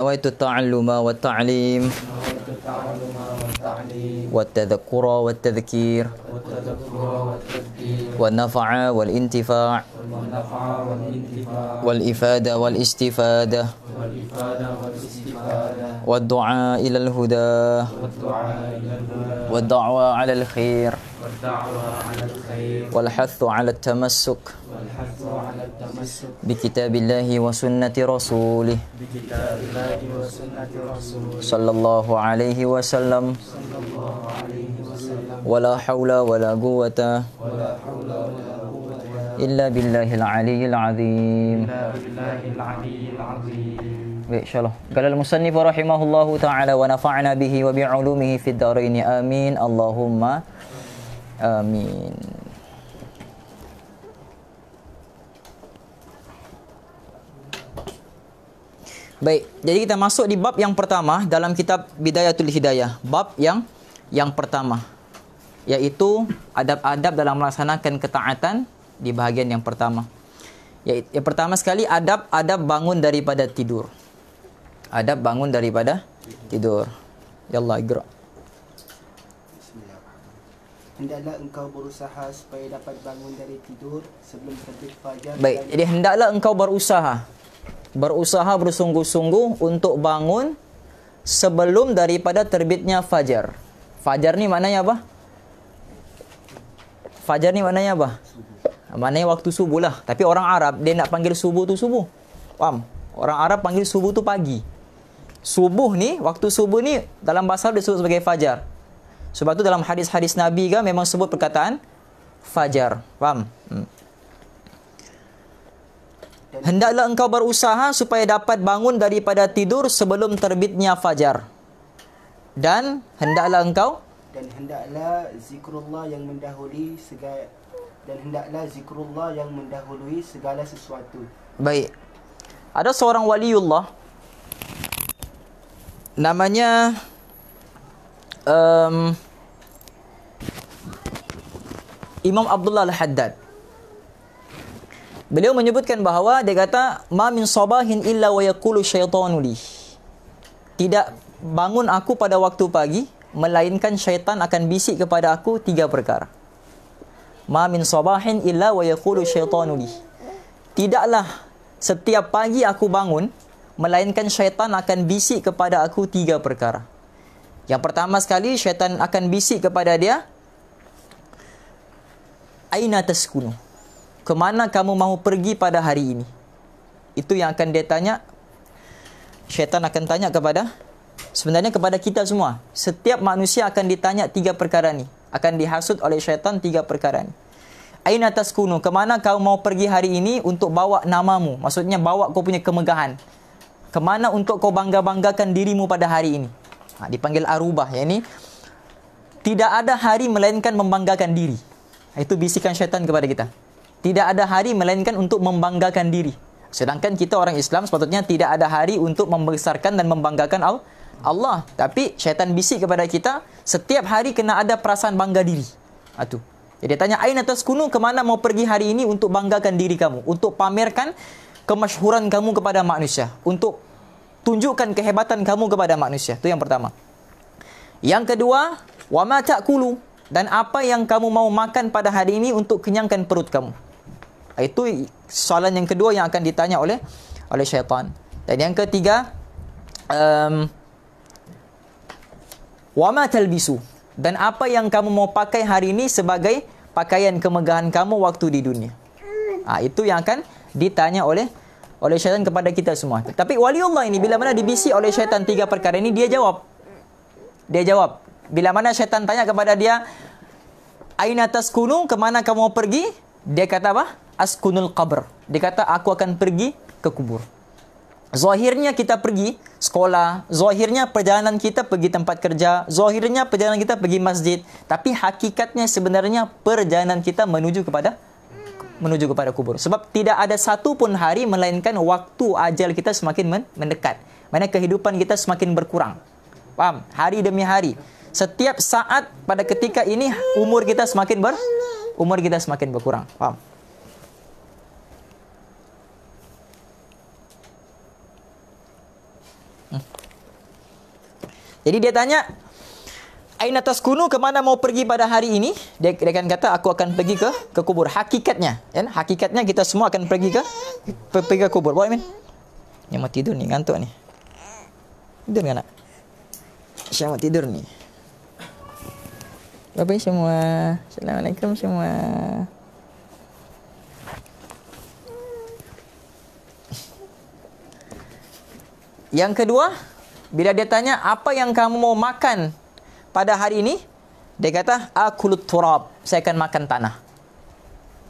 نويت التعلم والتعليم والتذكر والتذكير والنفع والانتفاع والإفادة والاستفادة والدعاء إلى الهدى والدعوة على الخير والحث على التمسك بكتاب الله وسنة رسوله صلى الله عليه وسلم ولا حول ولا قوة إلا بالله العلي العظيم قال المصنف رحمه الله تعالى ونفعنا به وبعلومه في الدارين آمين اللهم آمين Baik, jadi kita masuk di bab yang pertama dalam kitab Bidayatul Hidayah. Bab yang yang pertama yaitu adab-adab dalam melaksanakan ketaatan di bahagian yang pertama. Yaitu, yang pertama sekali adab-adab bangun daripada tidur. Adab bangun daripada tidur. Ya Yallah igra. Hendaklah engkau berusaha supaya dapat bangun dari tidur sebelum terbit fajar. Baik, jadi hendaklah engkau berusaha berusaha bersungguh-sungguh untuk bangun sebelum daripada terbitnya fajar. Fajar ni maknanya apa? Fajar ni maknanya apa? Maknanya waktu subuh lah. Tapi orang Arab, dia nak panggil subuh tu subuh. Faham? Orang Arab panggil subuh tu pagi. Subuh ni, waktu subuh ni, dalam bahasa dia sebut sebagai fajar. Sebab tu dalam hadis-hadis Nabi kan memang sebut perkataan fajar. Faham? Hmm. Hendaklah engkau berusaha supaya dapat bangun daripada tidur sebelum terbitnya fajar. Dan hendaklah engkau dan hendaklah zikrullah yang mendahului segala dan hendaklah zikrullah yang mendahului segala sesuatu. Baik. Ada seorang waliullah namanya um, Imam Abdullah Al-Haddad. Beliau menyebutkan bahawa dia kata ma min sabahin illa wa yaqulu syaitanu li. Tidak bangun aku pada waktu pagi melainkan syaitan akan bisik kepada aku tiga perkara. Ma min sabahin illa wa yaqulu syaitanu li. Tidaklah setiap pagi aku bangun melainkan syaitan akan bisik kepada aku tiga perkara. Yang pertama sekali syaitan akan bisik kepada dia Aina taskunu? Kemana kamu mahu pergi pada hari ini? Itu yang akan dia tanya. Syaitan akan tanya kepada sebenarnya kepada kita semua. Setiap manusia akan ditanya tiga perkara ni. Akan dihasut oleh syaitan tiga perkara ni. Aina atas Ke kemana kau mau pergi hari ini untuk bawa namamu? Maksudnya bawa kau punya kemegahan. Kemana untuk kau bangga-banggakan dirimu pada hari ini? Ha, dipanggil arubah. Ya ini tidak ada hari melainkan membanggakan diri. Ha, itu bisikan syaitan kepada kita tidak ada hari melainkan untuk membanggakan diri. Sedangkan kita orang Islam sepatutnya tidak ada hari untuk membesarkan dan membanggakan Allah. Tapi syaitan bisik kepada kita, setiap hari kena ada perasaan bangga diri. Itu. Ha, Jadi dia tanya, Ain atas kunu ke mana mau pergi hari ini untuk banggakan diri kamu? Untuk pamerkan kemasyhuran kamu kepada manusia. Untuk tunjukkan kehebatan kamu kepada manusia. Itu yang pertama. Yang kedua, wama cak kulu. Dan apa yang kamu mau makan pada hari ini untuk kenyangkan perut kamu. Itu soalan yang kedua yang akan ditanya oleh oleh syaitan. Dan yang ketiga um wama talbisu dan apa yang kamu mau pakai hari ini sebagai pakaian kemegahan kamu waktu di dunia. Hmm. Ah itu yang akan ditanya oleh oleh syaitan kepada kita semua. Tapi waliullah ini bila mana dibisi oleh syaitan tiga perkara ini dia jawab. Dia jawab. Bila mana syaitan tanya kepada dia Aina taskunu ke mana kamu pergi? Dia kata apa? askunul qabr. Dia kata aku akan pergi ke kubur. Zahirnya kita pergi sekolah, zahirnya perjalanan kita pergi tempat kerja, zahirnya perjalanan kita pergi masjid, tapi hakikatnya sebenarnya perjalanan kita menuju kepada menuju kepada kubur. Sebab tidak ada satu pun hari melainkan waktu ajal kita semakin mendekat. Mana kehidupan kita semakin berkurang. Faham? Hari demi hari. Setiap saat pada ketika ini umur kita semakin ber umur kita semakin berkurang. Faham? Jadi dia tanya Aina taskunu ke mana mau pergi pada hari ini? Dia, dia akan kata aku akan pergi ke ke kubur. Hakikatnya, ya, hakikatnya kita semua akan pergi ke pergi ke kubur. Boy I min. Yang mau tidur ni ngantuk ni. Tidur kan nak? Saya mau tidur ni. Apa semua? Assalamualaikum semua. Yang kedua, bila dia tanya apa yang kamu mau makan pada hari ini, dia kata aku turab. Saya akan makan tanah.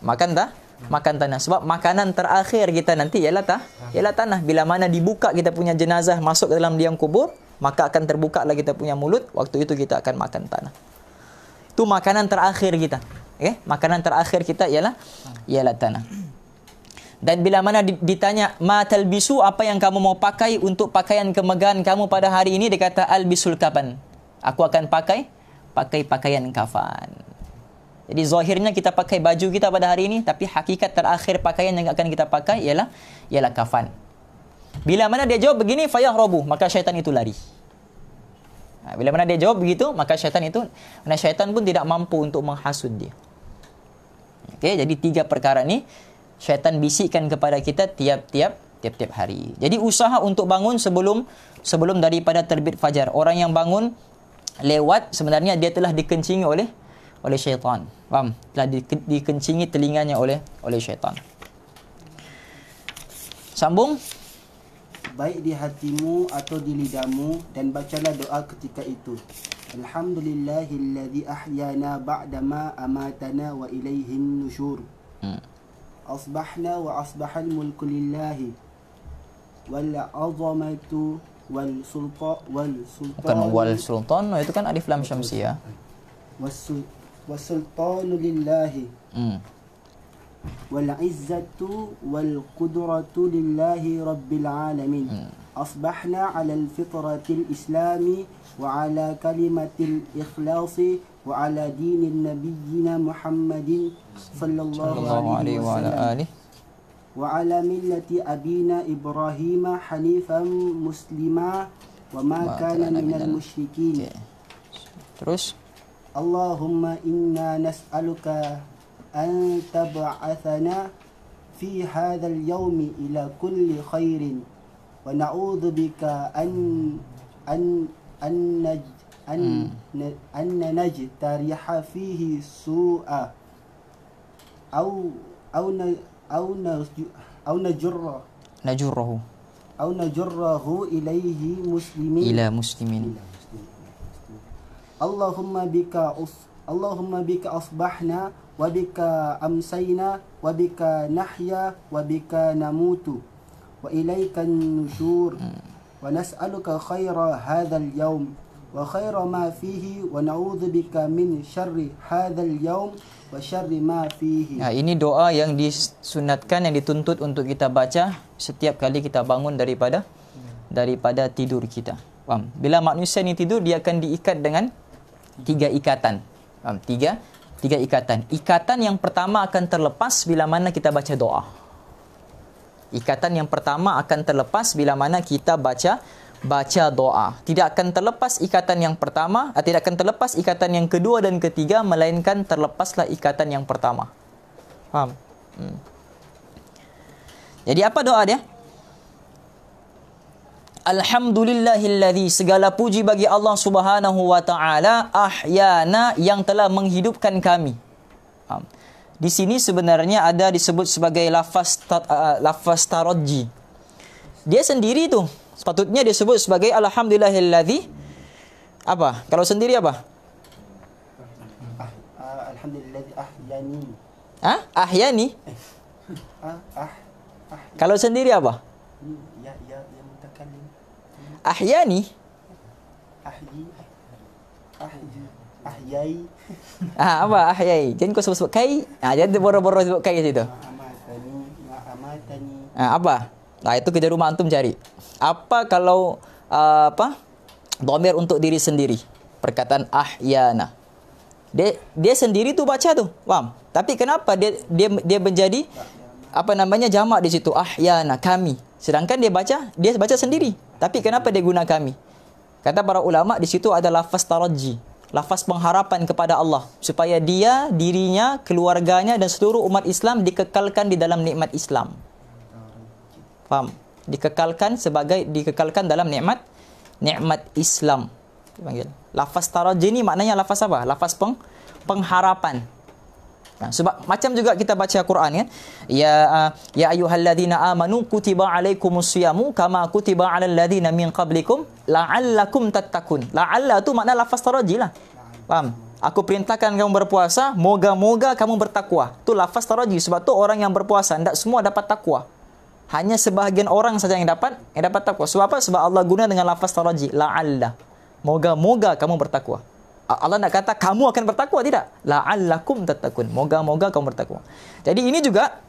Makan tak? Makan tanah. Sebab makanan terakhir kita nanti ialah tak? Ialah tanah. Bila mana dibuka kita punya jenazah masuk ke dalam liang kubur, maka akan terbuka lah kita punya mulut. Waktu itu kita akan makan tanah. Itu makanan terakhir kita. Okay? Makanan terakhir kita ialah ialah tanah. Dan bila mana ditanya ma talbisu apa yang kamu mau pakai untuk pakaian kemegahan kamu pada hari ini dia kata albisul kafan. Aku akan pakai pakai pakaian kafan. Jadi zahirnya kita pakai baju kita pada hari ini tapi hakikat terakhir pakaian yang akan kita pakai ialah ialah kafan. Bila mana dia jawab begini fayahrabu maka syaitan itu lari. Ha, bila mana dia jawab begitu maka syaitan itu karena syaitan pun tidak mampu untuk menghasut dia. Okey jadi tiga perkara ni syaitan bisikkan kepada kita tiap-tiap tiap-tiap hari. Jadi usaha untuk bangun sebelum sebelum daripada terbit fajar. Orang yang bangun lewat sebenarnya dia telah dikencingi oleh oleh syaitan. Faham? Telah dikencingi telinganya oleh oleh syaitan. Sambung. Baik di hatimu atau di lidahmu dan bacalah doa ketika itu. Alhamdulillahilladzi ahyana ba'dama amatana wa ilaihin nusyur. Hmm. أصبحنا وأصبح الملك لله والعظمة والسلطان والسلطان والسلطان itu kan alif lam ya والسلطان لله hmm. والعزة والقدرة لله رب العالمين hmm. أصبحنا على الفطرة الإسلامي وعلى كلمة الإخلاص وعلى دين نبينا محمد صلى الله عليه وعلى آله وعلى ملة أبينا إبراهيم حنيفا مسلما وما كان من المشركين ترس اللهم إنا نسألك أن تبعثنا في هذا اليوم إلى كل خير ونعوذ بك أن أن أن أن أن نجترح فيه سوء أو أو أو أو نجره نجره أو نجره إليه مسلمين إلى مسلمين اللهم بك اللهم بك أصبحنا وبك أمسينا وبك نحيا وبك نموت وإليك النشور ونسألك خير هذا اليوم وخير ما فيه ونعوذ min من شر هذا اليوم وشر ما فيه Nah ini doa yang disunatkan yang dituntut untuk kita baca setiap kali kita bangun daripada daripada tidur kita. Faham? Bila manusia ni tidur dia akan diikat dengan tiga ikatan. Faham? Tiga tiga ikatan. Ikatan yang pertama akan terlepas bila mana kita baca doa. Ikatan yang pertama akan terlepas bila mana kita baca baca doa. Tidak akan terlepas ikatan yang pertama, eh, tidak akan terlepas ikatan yang kedua dan ketiga, melainkan terlepaslah ikatan yang pertama. Faham? Hmm. Jadi apa doa dia? Alhamdulillahilladzi segala puji bagi Allah Subhanahu wa taala ahyana yang telah menghidupkan kami. Faham? Di sini sebenarnya ada disebut sebagai lafaz uh, lafaz taraji. Dia sendiri tu Sepatutnya disebut sebagai alhamdulillahilladzi apa? Kalau sendiri apa? Ah, Alhamdulillah ha? ahyani. Ah? Ahyani? Ah. Kalau sendiri apa? Hmm, ya, ya, ya, mutakallim. Ahyani? Ahyi. Ahyai. Ah, apa? Ahyai. Jen kau sebut-sebut kai. Ah, ha, jangan boro-boro sebut kai situ. Ah, ah apa? Nah, itu kerja rumah antum cari. Apa kalau uh, apa? Domir untuk diri sendiri. Perkataan ahyana. Dia dia sendiri tu baca tu. Faham? Tapi kenapa dia dia dia menjadi apa namanya jamak di situ ahyana kami. Sedangkan dia baca dia baca sendiri. Tapi kenapa dia guna kami? Kata para ulama di situ ada lafaz taraji, lafaz pengharapan kepada Allah supaya dia, dirinya, keluarganya dan seluruh umat Islam dikekalkan di dalam nikmat Islam faham dikekalkan sebagai dikekalkan dalam nikmat nikmat Islam dipanggil lafaz taraji ni maknanya lafaz apa lafaz peng pengharapan sebab macam juga kita baca Quran kan, ya ah, ya uh, ya ayyuhalladzina amanu kutiba alaikumusiyamu kama kutiba alal ladzina min qablikum la'allakum tattaqun la'alla tu makna lafaz taraji lah faham Aku perintahkan kamu berpuasa, moga-moga kamu bertakwa. Itu lafaz taraji sebab tu orang yang berpuasa tidak semua dapat takwa. Hanya sebahagian orang saja yang dapat yang dapat takwa. Sebab apa? Sebab Allah guna dengan lafaz taraji. La'alla. Moga-moga kamu bertakwa. Allah nak kata kamu akan bertakwa tidak? La'allakum tattaqun. Moga-moga kamu bertakwa. Jadi ini juga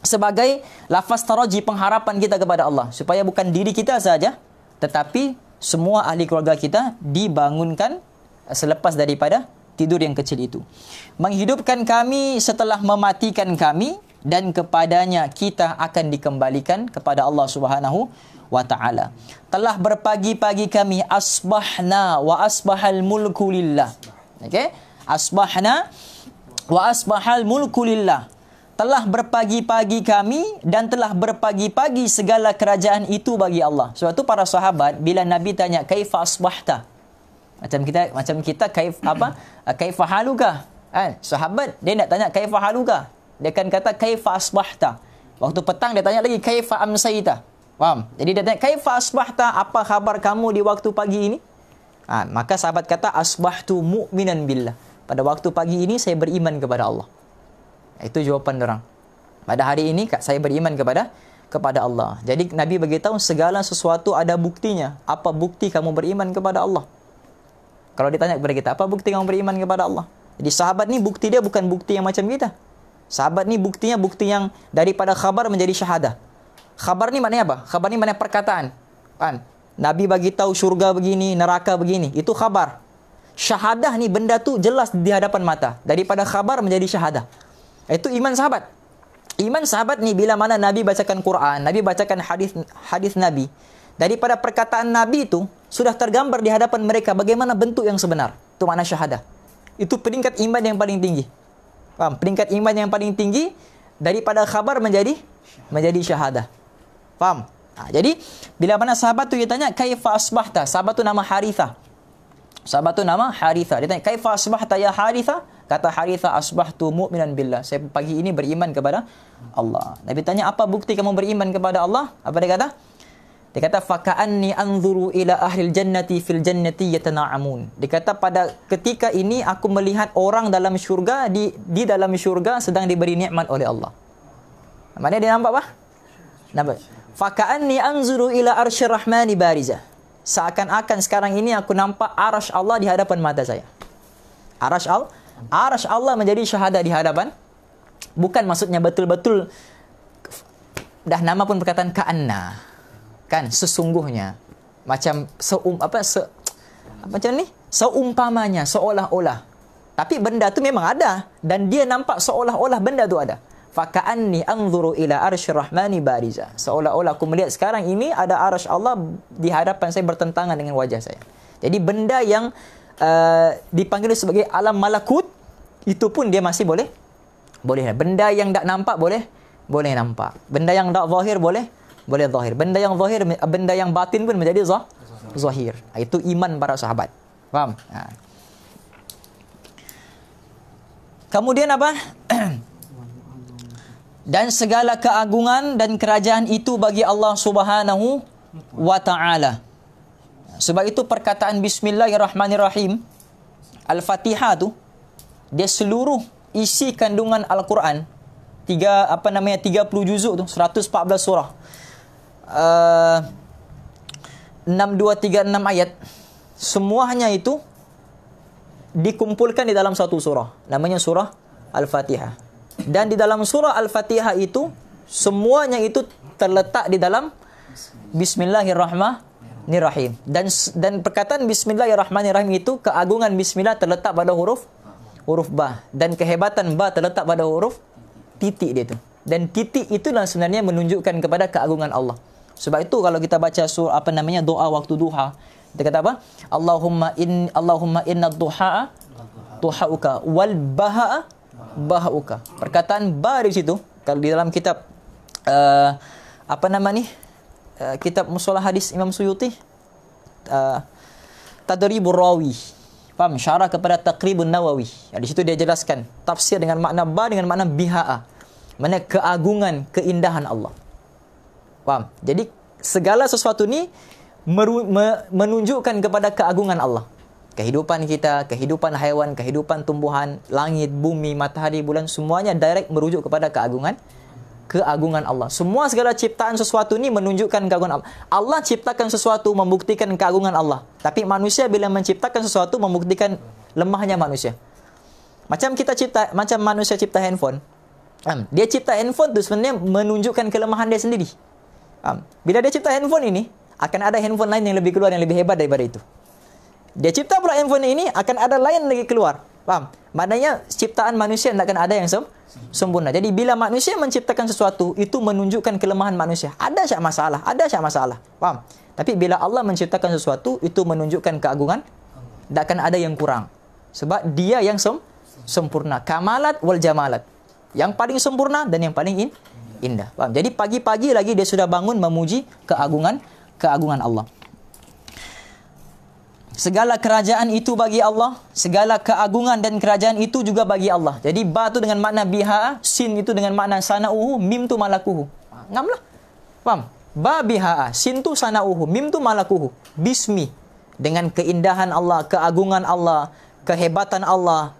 sebagai lafaz taraji pengharapan kita kepada Allah supaya bukan diri kita saja tetapi semua ahli keluarga kita dibangunkan selepas daripada tidur yang kecil itu. Menghidupkan kami setelah mematikan kami dan kepadanya kita akan dikembalikan kepada Allah Subhanahu wa taala. Telah berpagi-pagi kami asbahna wa asbahal mulku lillah. Okey. Asbahna wa asbahal mulku lillah. Telah berpagi-pagi kami dan telah berpagi-pagi segala kerajaan itu bagi Allah. Sebab itu para sahabat bila Nabi tanya kaifa asbahta? Macam kita macam kita kaif apa? kaifa haluka? Eh, sahabat dia nak tanya kaifa haluka? dia akan kata kaifa asbahta. Waktu petang dia tanya lagi kaifa amsayta. Faham? Jadi dia tanya kaifa asbahta? Apa khabar kamu di waktu pagi ini? Ha, maka sahabat kata asbahtu mu'minan billah. Pada waktu pagi ini saya beriman kepada Allah. Itu jawapan orang. Pada hari ini saya beriman kepada kepada Allah. Jadi Nabi beritahu segala sesuatu ada buktinya. Apa bukti kamu beriman kepada Allah? Kalau ditanya kepada kita, apa bukti kamu beriman kepada Allah? Jadi sahabat ni bukti dia bukan bukti yang macam kita. Sahabat ni buktinya bukti yang daripada khabar menjadi syahadah. Khabar ni maknanya apa? Khabar ni maknanya perkataan. Kan? Nabi bagi tahu syurga begini, neraka begini. Itu khabar. Syahadah ni benda tu jelas di hadapan mata. Daripada khabar menjadi syahadah. Itu iman sahabat. Iman sahabat ni bila mana Nabi bacakan Quran, Nabi bacakan hadis hadis Nabi. Daripada perkataan Nabi itu sudah tergambar di hadapan mereka bagaimana bentuk yang sebenar. Itu makna syahadah. Itu peringkat iman yang paling tinggi. Faham? Peringkat iman yang paling tinggi daripada khabar menjadi menjadi syahadah. Faham? Ha, jadi bila mana sahabat tu dia tanya kaifa asbahta? Sahabat tu nama Haritha. Sahabat tu nama Haritha. Dia tanya kaifa asbahta ya Haritha? Kata Haritha asbahtu mu'minan billah. Saya pagi ini beriman kepada Allah. Nabi tanya apa bukti kamu beriman kepada Allah? Apa dia kata? Dia kata faka'anni anzuru ila ahli jannati fil jannati yatana'amun. Dia kata pada ketika ini aku melihat orang dalam syurga di di dalam syurga sedang diberi nikmat oleh Allah. Mana dia nampak apa? Nampak. Faka'anni anzuru ila arsy rahmani bariza. Seakan-akan sekarang ini aku nampak arasy Allah di hadapan mata saya. Arasy al arasy Allah menjadi syahada di hadapan bukan maksudnya betul-betul dah nama pun perkataan ka'anna kan sesungguhnya macam seum apa se apa macam ni seumpamanya seolah-olah tapi benda tu memang ada dan dia nampak seolah-olah benda tu ada faka'anni anzuru ila arsy rahmani bariza seolah-olah aku melihat sekarang ini ada arsy Allah di hadapan saya bertentangan dengan wajah saya jadi benda yang uh, dipanggil sebagai alam malakut itu pun dia masih boleh boleh benda yang tak nampak boleh boleh nampak benda yang tak zahir boleh boleh zahir. Benda yang zahir, benda yang batin pun menjadi zah, zahir. Itu iman para sahabat. Faham? Ha. Kemudian apa? dan segala keagungan dan kerajaan itu bagi Allah Subhanahu wa taala. Sebab itu perkataan bismillahirrahmanirrahim Al-Fatihah tu dia seluruh isi kandungan Al-Quran tiga apa namanya 30 juzuk tu 114 surah 6236 eh, ayat semuanya itu dikumpulkan di dalam satu surah namanya surah Al-Fatihah. Dan di dalam surah Al-Fatihah itu semuanya itu terletak di dalam Bismillahirrahmanirrahim. Dan dan perkataan Bismillahirrahmanirrahim itu keagungan bismillah terletak pada huruf huruf ba dan kehebatan ba terletak pada huruf titik dia itu. Dan titik itulah sebenarnya menunjukkan kepada keagungan Allah. Sebab itu kalau kita baca surah apa namanya doa waktu duha, dia kata apa? Allahumma in Allahumma inna duha duhauka wal baha bahauka. Perkataan ba di situ kalau di dalam kitab uh, apa nama ni? Uh, kitab Musalah Hadis Imam Suyuti uh, eh, Tadribu Rawi Faham? Syarah kepada Taqribun Nawawi ya, Di situ dia jelaskan Tafsir dengan makna Ba dengan makna Biha'a Mana keagungan, keindahan Allah Faham? Jadi segala sesuatu ni me- menunjukkan kepada keagungan Allah. Kehidupan kita, kehidupan haiwan, kehidupan tumbuhan, langit, bumi, matahari, bulan semuanya direct merujuk kepada keagungan keagungan Allah. Semua segala ciptaan sesuatu ni menunjukkan keagungan Allah. Allah ciptakan sesuatu membuktikan keagungan Allah. Tapi manusia bila menciptakan sesuatu membuktikan lemahnya manusia. Macam kita cipta macam manusia cipta handphone. Dia cipta handphone tu sebenarnya menunjukkan kelemahan dia sendiri. Um, bila dia cipta handphone ini, akan ada handphone lain yang lebih keluar yang lebih hebat daripada itu. Dia cipta pula handphone ini, akan ada lain lagi keluar. Faham? Maknanya ciptaan manusia tidak akan ada yang sem sempurna. Jadi bila manusia menciptakan sesuatu, itu menunjukkan kelemahan manusia. Ada syak masalah, ada syak masalah. Faham? Tapi bila Allah menciptakan sesuatu, itu menunjukkan keagungan, tidak akan ada yang kurang. Sebab dia yang sem sempurna. Kamalat wal jamalat. Yang paling sempurna dan yang paling in indah. Faham? Jadi pagi-pagi lagi dia sudah bangun memuji keagungan keagungan Allah. Segala kerajaan itu bagi Allah, segala keagungan dan kerajaan itu juga bagi Allah. Jadi ba tu dengan makna biha, sin itu dengan makna sanauhu, mim tu malakuhu. Ngamlah. Faham? Ba biha, sin tu sanauhu, mim tu malakuhu. Bismi dengan keindahan Allah, keagungan Allah, kehebatan Allah,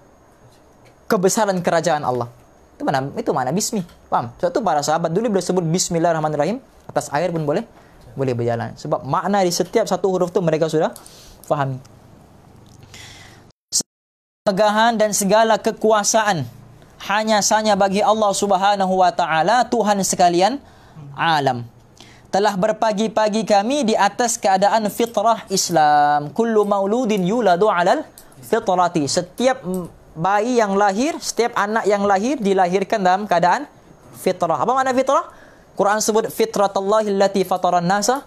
kebesaran kerajaan Allah. Itu mana itu mana bismi. Faham? Sebab para sahabat dulu bila sebut bismillahirrahmanirrahim atas air pun boleh boleh berjalan. Sebab makna di setiap satu huruf tu mereka sudah fahami. Kemegahan dan segala kekuasaan hanya sanya bagi Allah Subhanahu wa taala Tuhan sekalian alam. Telah berpagi-pagi kami di atas keadaan fitrah Islam. Kullu mauludin yuladu alal fitrati. Setiap bayi yang lahir, setiap anak yang lahir dilahirkan dalam keadaan fitrah. Apa makna fitrah? Quran sebut fitratullah allati fataran nasa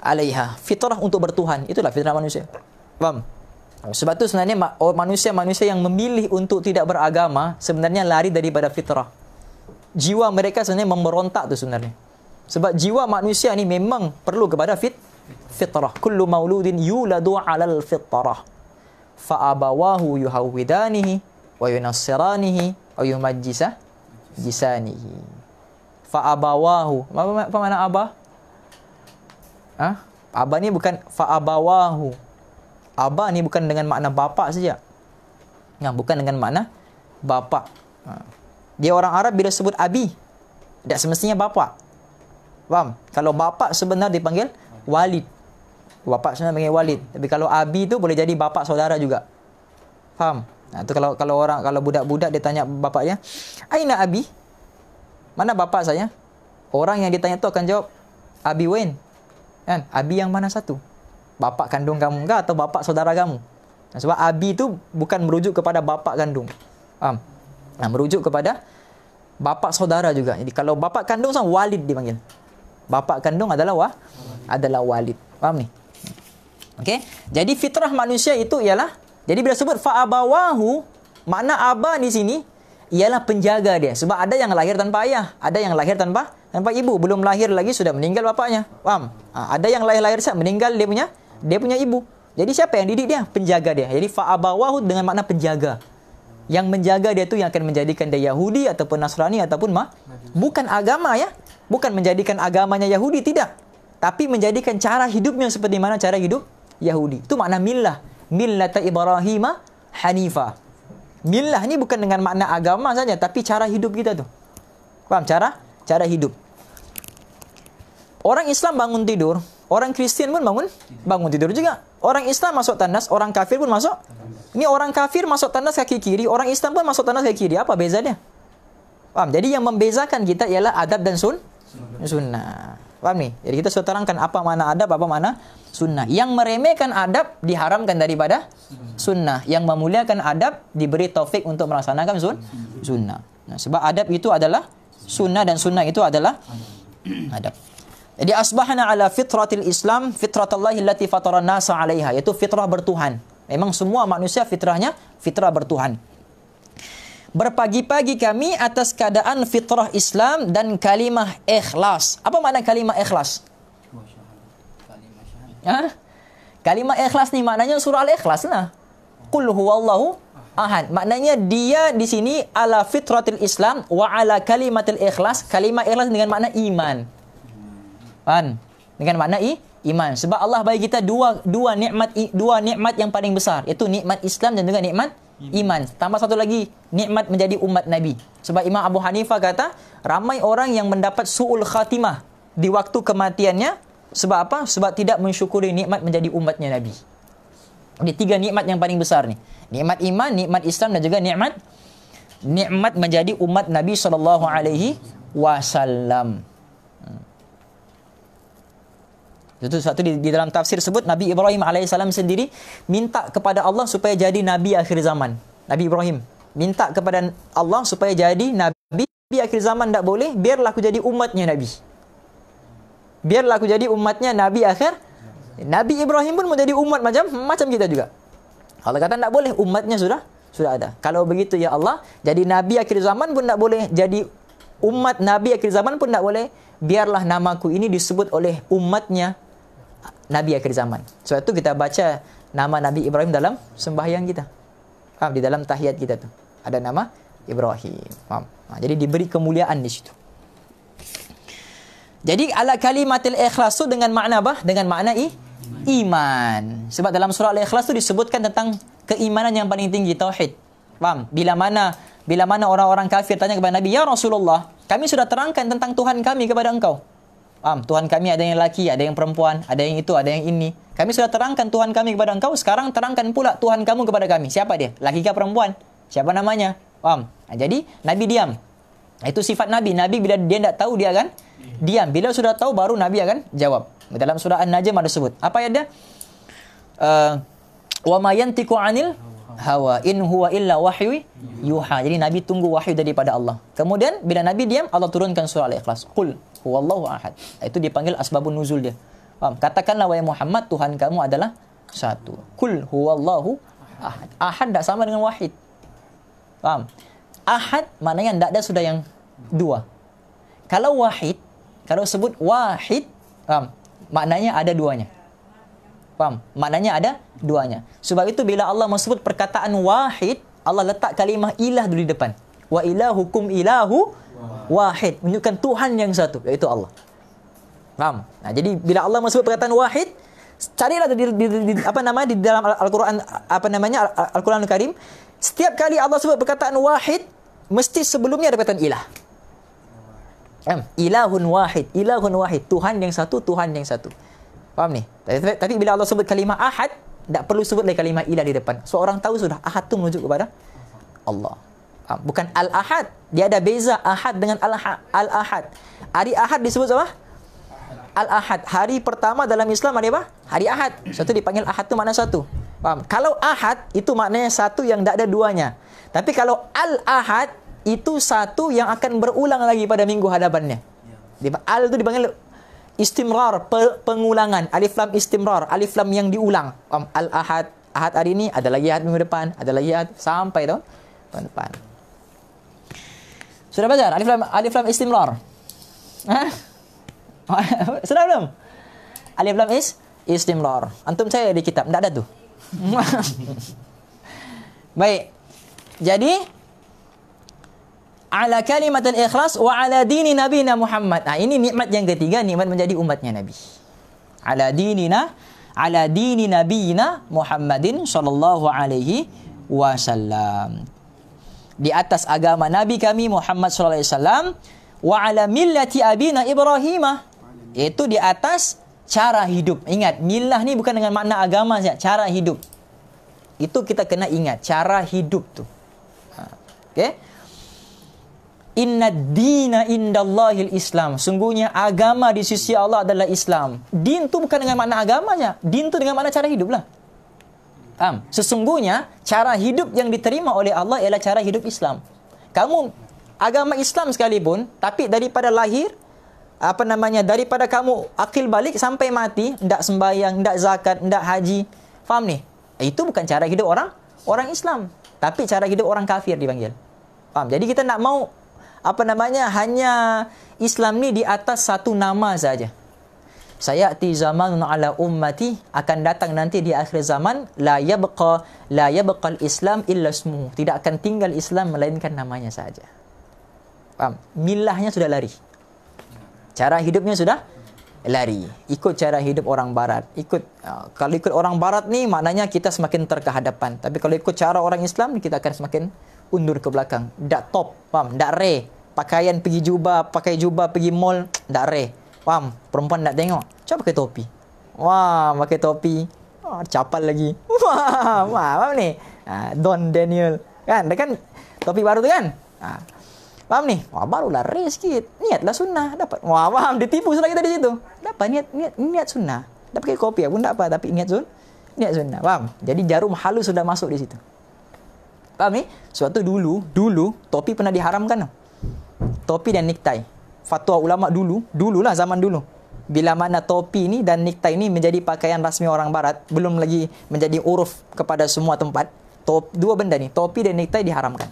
alaiha. Fitrah untuk bertuhan. Itulah fitrah manusia. Faham? Sebab tu sebenarnya oh, manusia-manusia yang memilih untuk tidak beragama sebenarnya lari daripada fitrah. Jiwa mereka sebenarnya memberontak tu sebenarnya. Sebab jiwa manusia ni memang perlu kepada fit fitrah. Kullu mauludin yuladu 'alal fitrah fa'abawahu yuhawwidanihi wa yunassiranihi wa yumajjisah jisanihi. Fa'abawahu. Apa, apa makna abah? Ha? Abah ni bukan fa'abawahu. Abah ni bukan dengan makna bapa saja. Nah, ha, bukan dengan makna bapa. Ha. Dia orang Arab bila sebut abi, tak semestinya bapa. Faham? Kalau bapa sebenar dipanggil walid bapak sebenarnya panggil walid tapi kalau abi tu boleh jadi bapak saudara juga faham nah tu kalau kalau orang kalau budak-budak dia tanya bapaknya aina abi mana bapak saya orang yang ditanya tu akan jawab abi wen kan abi yang mana satu bapak kandung kamu enggak atau bapak saudara kamu nah, sebab abi tu bukan merujuk kepada bapak kandung faham nah merujuk kepada bapak saudara juga jadi kalau bapak kandung sama walid dipanggil bapak kandung adalah wah adalah walid faham ni Okey. Jadi fitrah manusia itu ialah jadi bila sebut fa'abawahu, makna aba di sini ialah penjaga dia. Sebab ada yang lahir tanpa ayah, ada yang lahir tanpa tanpa ibu, belum lahir lagi sudah meninggal bapaknya. Faham? Ha, ada yang lahir-lahir saja meninggal dia punya dia punya ibu. Jadi siapa yang didik dia? Penjaga dia. Jadi fa'abawahu dengan makna penjaga. Yang menjaga dia tu yang akan menjadikan dia Yahudi ataupun Nasrani ataupun mah bukan agama ya. Bukan menjadikan agamanya Yahudi tidak. Tapi menjadikan cara hidupnya seperti mana cara hidup Yahudi. Itu makna millah. Millata Ibrahim Hanifa. Millah ni bukan dengan makna agama saja tapi cara hidup kita tu. Faham cara? Cara hidup. Orang Islam bangun tidur, orang Kristian pun bangun bangun tidur juga. Orang Islam masuk tandas, orang kafir pun masuk. Ini orang kafir masuk tandas kaki kiri, orang Islam pun masuk tandas kaki kiri. Apa bezanya? Faham? Jadi yang membezakan kita ialah adab dan sun sunnah. Faham ni? Jadi kita sudah terangkan apa mana adab, apa mana sunnah. Yang meremehkan adab diharamkan daripada sunnah. Yang memuliakan adab diberi taufik untuk melaksanakan sun sunnah. Nah, sebab adab itu adalah sunnah dan sunnah itu adalah adab. Jadi asbahana ala fitratil Islam, fitratullah allati fatarannasa 'alaiha, yaitu fitrah bertuhan. Memang semua manusia fitrahnya fitrah bertuhan berpagi-pagi kami atas keadaan fitrah Islam dan kalimah ikhlas. Apa makna kalimah ikhlas? Kalimah, ha? kalimah ikhlas ni maknanya surah al-ikhlas lah. Qul allahu ahad. Maknanya dia di sini ala fitratil Islam wa ala kalimatil ikhlas. Kalimah ikhlas dengan makna iman. Kan? Dengan makna i, iman. Sebab Allah bagi kita dua dua nikmat dua nikmat yang paling besar iaitu nikmat Islam dan juga nikmat iman. Tambah satu lagi, nikmat menjadi umat Nabi. Sebab Imam Abu Hanifah kata, ramai orang yang mendapat su'ul khatimah di waktu kematiannya, sebab apa? Sebab tidak mensyukuri nikmat menjadi umatnya Nabi. Ini tiga nikmat yang paling besar ni. Nikmat iman, nikmat Islam dan juga nikmat nikmat menjadi umat Nabi sallallahu alaihi wasallam. Itu satu di, di dalam tafsir sebut Nabi Ibrahim AS sendiri minta kepada Allah supaya jadi Nabi akhir zaman. Nabi Ibrahim minta kepada Allah supaya jadi Nabi, Nabi akhir zaman tak boleh. Biarlah aku jadi umatnya Nabi. Biarlah aku jadi umatnya Nabi akhir. Nabi Ibrahim pun jadi umat macam macam kita juga. Kalau kata tak boleh umatnya sudah sudah ada. Kalau begitu ya Allah, jadi nabi akhir zaman pun tak boleh, jadi umat nabi akhir zaman pun tak boleh. Biarlah namaku ini disebut oleh umatnya Nabi akhir zaman. Sebab tu kita baca nama Nabi Ibrahim dalam sembahyang kita. Faham? Di dalam tahiyat kita tu. Ada nama Ibrahim. Faham? Ha, jadi diberi kemuliaan di situ. Jadi ala kalimatil ikhlas tu dengan makna apa? Dengan makna i? iman. Sebab dalam surah Al-Ikhlas tu disebutkan tentang keimanan yang paling tinggi tauhid. Faham? Bila mana bila mana orang-orang kafir tanya kepada Nabi, "Ya Rasulullah, kami sudah terangkan tentang Tuhan kami kepada engkau." Am, Tuhan kami ada yang laki, ada yang perempuan, ada yang itu, ada yang ini. Kami sudah terangkan Tuhan kami kepada engkau, sekarang terangkan pula Tuhan kamu kepada kami. Siapa dia? Laki kah perempuan? Siapa namanya? Am. Nah, ha, jadi, Nabi diam. Itu sifat Nabi. Nabi bila dia tidak tahu, dia kan? Diam. Bila sudah tahu, baru Nabi akan jawab. Dalam surah An-Najm ada sebut. Apa ada? dia? Eh, Wa mayantiku anil hawa in huwa illa wahyu yuha. Jadi Nabi tunggu wahyu daripada Allah. Kemudian bila Nabi diam, Allah turunkan surah Al-Ikhlas. Qul huwallahu ahad. Itu dipanggil asbabun nuzul dia. Faham? Katakanlah wahai Muhammad Tuhan kamu adalah satu. Kul huwallahu ahad. Ahad tak sama dengan wahid. Faham? Ahad maknanya tak ada sudah yang dua. Kalau wahid, kalau sebut wahid, faham? Maknanya ada duanya. Faham? Maknanya ada duanya. Sebab itu bila Allah menyebut perkataan wahid, Allah letak kalimah ilah dulu di depan. Wa ilahukum ilahu, hukum ilahu wahid menunjukkan Tuhan yang satu iaitu Allah faham nah jadi bila Allah masuk perkataan wahid carilah di, di, di, apa nama di dalam al-Quran apa namanya al-Quran Karim setiap kali Allah sebut perkataan wahid mesti sebelumnya ada perkataan ilah faham ilahun wahid ilahun wahid Tuhan yang satu Tuhan yang satu faham ni tapi, tapi bila Allah sebut kalimah ahad tak perlu sebut lagi kalimah ilah di depan seorang tahu sudah ahad tu menunjuk kepada Allah. Ah, bukan Al-Ahad. Dia ada beza Ahad dengan Al-Ahad. Hari Ahad disebut apa? Al-Ahad. Hari pertama dalam Islam ada apa? Hari Ahad. Satu dipanggil Ahad itu makna satu. Faham? Kalau Ahad itu maknanya satu yang tidak ada duanya. Tapi kalau Al-Ahad itu satu yang akan berulang lagi pada minggu hadapannya. Al itu dipanggil istimrar, pe- pengulangan. Alif lam istimrar, alif lam yang diulang. Al-Ahad, Ahad hari ini, ada lagi Ahad minggu depan, ada lagi Ahad sampai tu. -depan. Sudah belajar? Alif lam alif lam istimrar. Hah? Sudah belum? Alif lam is istimrar. Antum saya di kitab, tidak ada tu. Baik. Jadi ala kalimatan ikhlas wa ala dini nabina Muhammad. Nah, ini nikmat yang ketiga, nikmat menjadi umatnya Nabi. Ala dinina ala dini nabina Muhammadin sallallahu alaihi wasallam di atas agama Nabi kami Muhammad sallallahu alaihi wasallam wa ala millati abina Ibrahim iaitu di atas cara hidup. Ingat, milah ni bukan dengan makna agama saja, cara hidup. Itu kita kena ingat, cara hidup tu. Ha. Okey. Inna dina indallahi islam Sungguhnya agama di sisi Allah adalah Islam. Din tu bukan dengan makna agamanya. Din tu dengan makna cara hidup lah. Faham? Sesungguhnya cara hidup yang diterima oleh Allah ialah cara hidup Islam. Kamu agama Islam sekalipun tapi daripada lahir apa namanya daripada kamu akil balik sampai mati tidak sembahyang, tidak zakat, tidak haji. Faham ni? Itu bukan cara hidup orang orang Islam, tapi cara hidup orang kafir dipanggil. Faham? Jadi kita nak mau apa namanya hanya Islam ni di atas satu nama saja. Saya sayati zamanun ala ummati akan datang nanti di akhir zaman la yabqa la yabqal islam illa smu tidak akan tinggal islam melainkan namanya saja faham milahnya sudah lari cara hidupnya sudah lari ikut cara hidup orang barat ikut ah, kalau ikut orang barat ni maknanya kita semakin terkehadapan tapi kalau ikut cara orang islam kita akan semakin undur ke belakang Tak top faham Tak re pakaian pergi jubah pakai jubah pergi mall tak re Faham? Perempuan nak tengok. Cuba pakai topi. Wah, pakai topi. Wah, capal lagi. Wah, wah faham ni? Ha, Don Daniel. Kan? Dia kan topi baru tu kan? Ha. Faham ni? Wah, baru lah, race sikit. lah sunnah. Dapat. Wah, faham? Dia tipu sudah kita di situ. Dapat niat, niat, niat sunnah. Dah pakai kopi pun tak apa. Tapi niat sunnah. Niat sunnah. Faham? Jadi jarum halus sudah masuk di situ. Faham ni? Suatu dulu, dulu topi pernah diharamkan. Topi dan niktai fatwa ulama dulu, dululah zaman dulu. Bila mana topi ni dan niktai ni menjadi pakaian rasmi orang barat, belum lagi menjadi uruf kepada semua tempat. Top, dua benda ni, topi dan niktai diharamkan.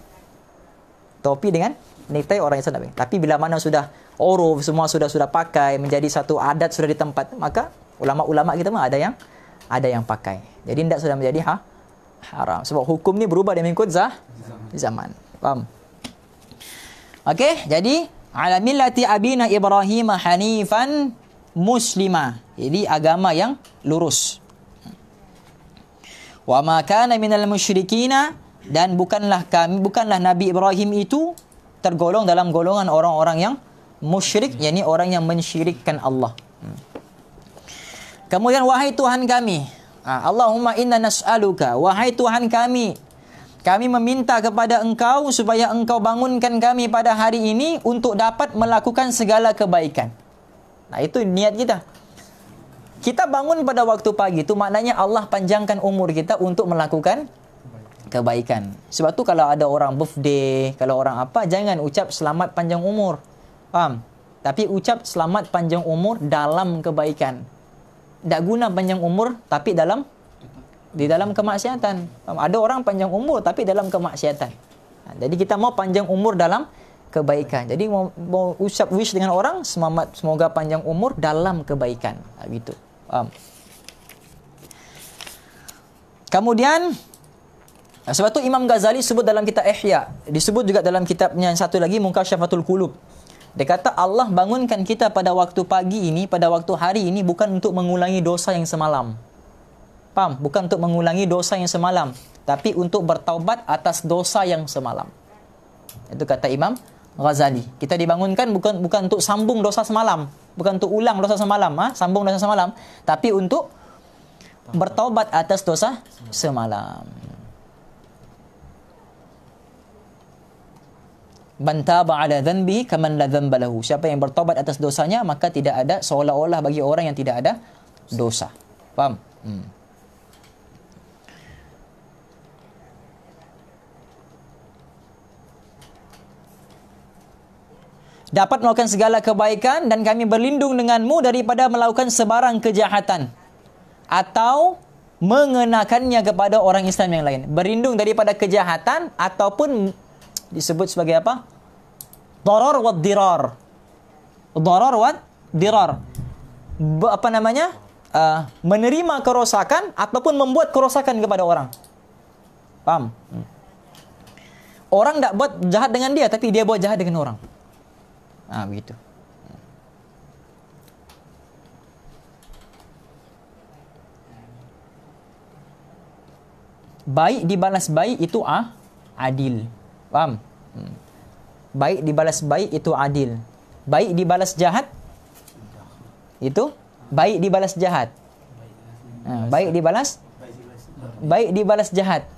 Topi dengan niktai orang Islam. Tapi bila mana sudah uruf, semua sudah sudah pakai, menjadi satu adat sudah di tempat, maka ulama-ulama kita mah ada yang ada yang pakai. Jadi tidak sudah menjadi ha? haram. Sebab hukum ni berubah dengan mengikut zah? zaman. Faham? Okey, jadi ala millati abina Ibrahim hanifan muslima. Jadi agama yang lurus. Wa ma kana minal musyrikina dan bukanlah kami bukanlah Nabi Ibrahim itu tergolong dalam golongan orang-orang yang musyrik yakni orang yang mensyirikkan Allah. Kemudian wahai Tuhan kami, ha, Allahumma inna nas'aluka wahai Tuhan kami kami meminta kepada engkau supaya engkau bangunkan kami pada hari ini untuk dapat melakukan segala kebaikan. Nah, itu niat kita. Kita bangun pada waktu pagi itu maknanya Allah panjangkan umur kita untuk melakukan kebaikan. Sebab tu kalau ada orang birthday, kalau orang apa, jangan ucap selamat panjang umur. Faham? Tapi ucap selamat panjang umur dalam kebaikan. Tak guna panjang umur tapi dalam di dalam kemaksiatan. Ada orang panjang umur tapi dalam kemaksiatan. Ha, jadi kita mau panjang umur dalam kebaikan. Jadi mau, mau usap wish dengan orang semamat semoga panjang umur dalam kebaikan. Ha, gitu. Um. Kemudian sebab tu Imam Ghazali sebut dalam kitab Ihya, disebut juga dalam kitabnya yang satu lagi Munkasyafatul Qulub. Dia kata Allah bangunkan kita pada waktu pagi ini, pada waktu hari ini bukan untuk mengulangi dosa yang semalam. Faham? Bukan untuk mengulangi dosa yang semalam Tapi untuk bertaubat atas dosa yang semalam Itu kata Imam Ghazali Kita dibangunkan bukan bukan untuk sambung dosa semalam Bukan untuk ulang dosa semalam ha? Sambung dosa semalam Tapi untuk bertaubat atas dosa semalam Man taba ala dhanbi kaman la dhanba Siapa yang bertobat atas dosanya Maka tidak ada seolah-olah bagi orang yang tidak ada dosa Pam. Hmm. dapat melakukan segala kebaikan dan kami berlindung denganmu daripada melakukan sebarang kejahatan atau mengenakannya kepada orang Islam yang lain. Berlindung daripada kejahatan ataupun disebut sebagai apa? Doror wa diror? Doror wa diror? Apa namanya? Uh, menerima kerosakan ataupun membuat kerosakan kepada orang. Paham? Hmm. Orang tak buat jahat dengan dia tapi dia buat jahat dengan orang. Ah ha, begitu. Baik dibalas baik itu ah adil. Faham? Hmm. Baik dibalas baik itu adil. Baik dibalas jahat itu baik dibalas jahat. Ha, baik dibalas baik dibalas jahat.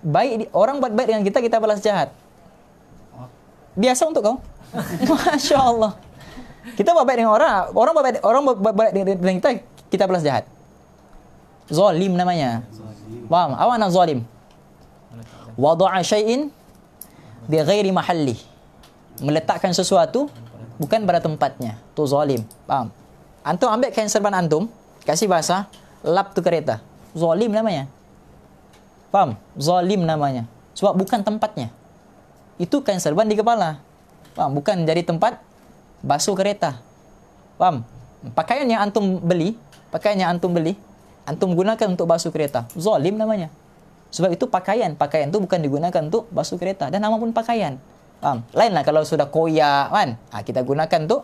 Baik di, orang buat baik dengan kita kita balas jahat biasa untuk kau. Masya Allah. Kita buat baik dengan orang. Orang buat baik, orang buat baik dengan, dengan kita, kita balas jahat. Zalim namanya. Zolim. Faham? Awak nak zalim. Wadu'a syai'in bi ghairi mahalli. Meletakkan sesuatu bukan pada tempatnya. Tu zalim. Faham? Antum ambil kain serban antum, kasih bahasa, lap tu kereta. Zalim namanya. Faham? Zalim namanya. Sebab bukan tempatnya itu kain serban di kepala. Faham? Bukan jadi tempat basuh kereta. Faham? Pakaian yang antum beli, pakaian yang antum beli, antum gunakan untuk basuh kereta. Zalim namanya. Sebab itu pakaian, pakaian itu bukan digunakan untuk basuh kereta dan nama pun pakaian. Faham? Lainlah kalau sudah koyak kan. Ha, kita gunakan untuk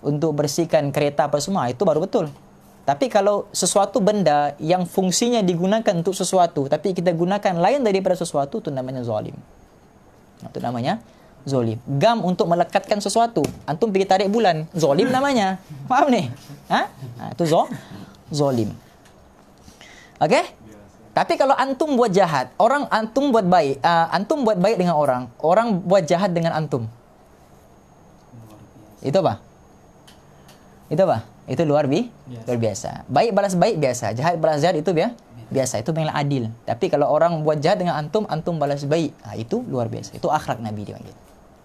untuk bersihkan kereta apa semua, ha, itu baru betul. Tapi kalau sesuatu benda yang fungsinya digunakan untuk sesuatu, tapi kita gunakan lain daripada sesuatu, itu namanya zalim. Itu namanya zolim. Gam untuk melekatkan sesuatu. Antum pergi tarik bulan. Zolim namanya. Faham ni? Ha? ha itu zo? zolim. Okey? Tapi kalau antum buat jahat, orang antum buat baik, uh, antum buat baik dengan orang, orang buat jahat dengan antum. Itu apa? Itu apa? Itu luar bi? Biasa. Luar biasa. Baik balas baik biasa, jahat balas jahat itu biasa biasa itu panggil adil tapi kalau orang buat jahat dengan antum antum balas baik ha, itu luar biasa itu akhlak nabi dia panggil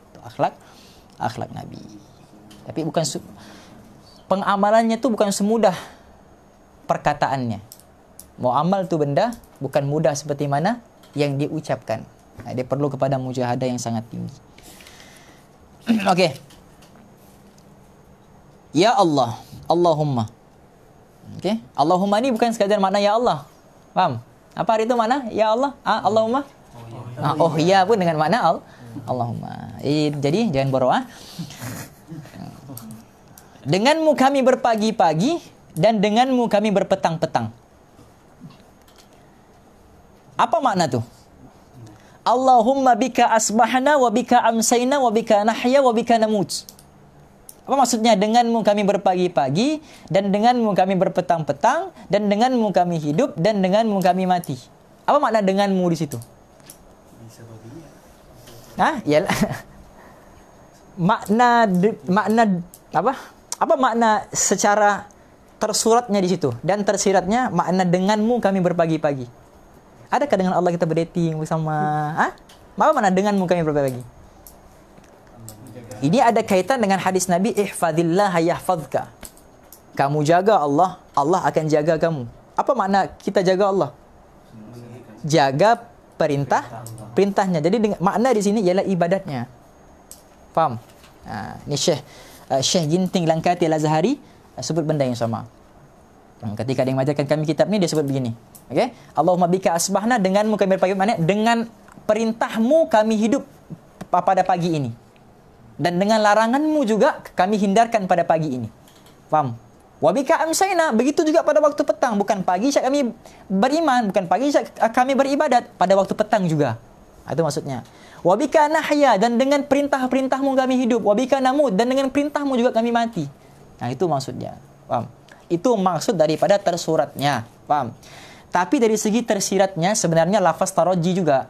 itu akhlak akhlak nabi tapi bukan pengamalannya tu bukan semudah perkataannya mau amal tu benda bukan mudah seperti mana yang diucapkan ha, dia perlu kepada mujahadah yang sangat tinggi okey ya allah allahumma okey allahumma ni bukan sekadar makna ya allah Faham? Apa hari tu makna? Ya Allah. Ah, Allahumma. Oh ya. Ah, oh ya pun dengan makna al. Allahumma. Eh, jadi jangan borok ah. Denganmu kami berpagi-pagi dan denganmu kami berpetang-petang. Apa makna tu? Allahumma bika asbahna wa bika amsayna wa bika nahya wa bika namut. Apa maksudnya denganmu kami berpagi-pagi dan denganmu kami berpetang-petang dan denganmu kami hidup dan denganmu kami mati? Apa makna denganmu di situ? Nah, ya. makna de, makna apa? Apa makna secara tersuratnya di situ dan tersiratnya makna denganmu kami berpagi-pagi? Adakah dengan Allah kita berdating bersama? Hah? Apa makna denganmu kami berpagi-pagi? Ini ada kaitan dengan hadis Nabi ihfadillah yahfazka. Kamu jaga Allah, Allah akan jaga kamu. Apa makna kita jaga Allah? Jaga perintah perintahnya. Jadi dengan, makna di sini ialah ibadatnya. Faham? Ha, ni Syekh uh, Syekh Ginting Langkati Al-Azhari uh, eh, sebut benda yang sama. Hmm, ketika dia mengajarkan kami kitab ni dia sebut begini. Okay, Allahumma bika asbahna dengan kami berpagi mana? Dengan perintahmu kami hidup pada pagi ini dan dengan laranganmu juga kami hindarkan pada pagi ini. Faham? Wabika amsaina, begitu juga pada waktu petang. Bukan pagi saat kami beriman, bukan pagi saat kami beribadat, pada waktu petang juga. Ha, itu maksudnya. Wabika nahya, dan dengan perintah-perintahmu kami hidup. Wabika namut, dan dengan perintahmu juga kami mati. Nah, ha, itu maksudnya. Faham? Itu maksud daripada tersuratnya. Faham? Tapi dari segi tersiratnya, sebenarnya lafaz taroji juga.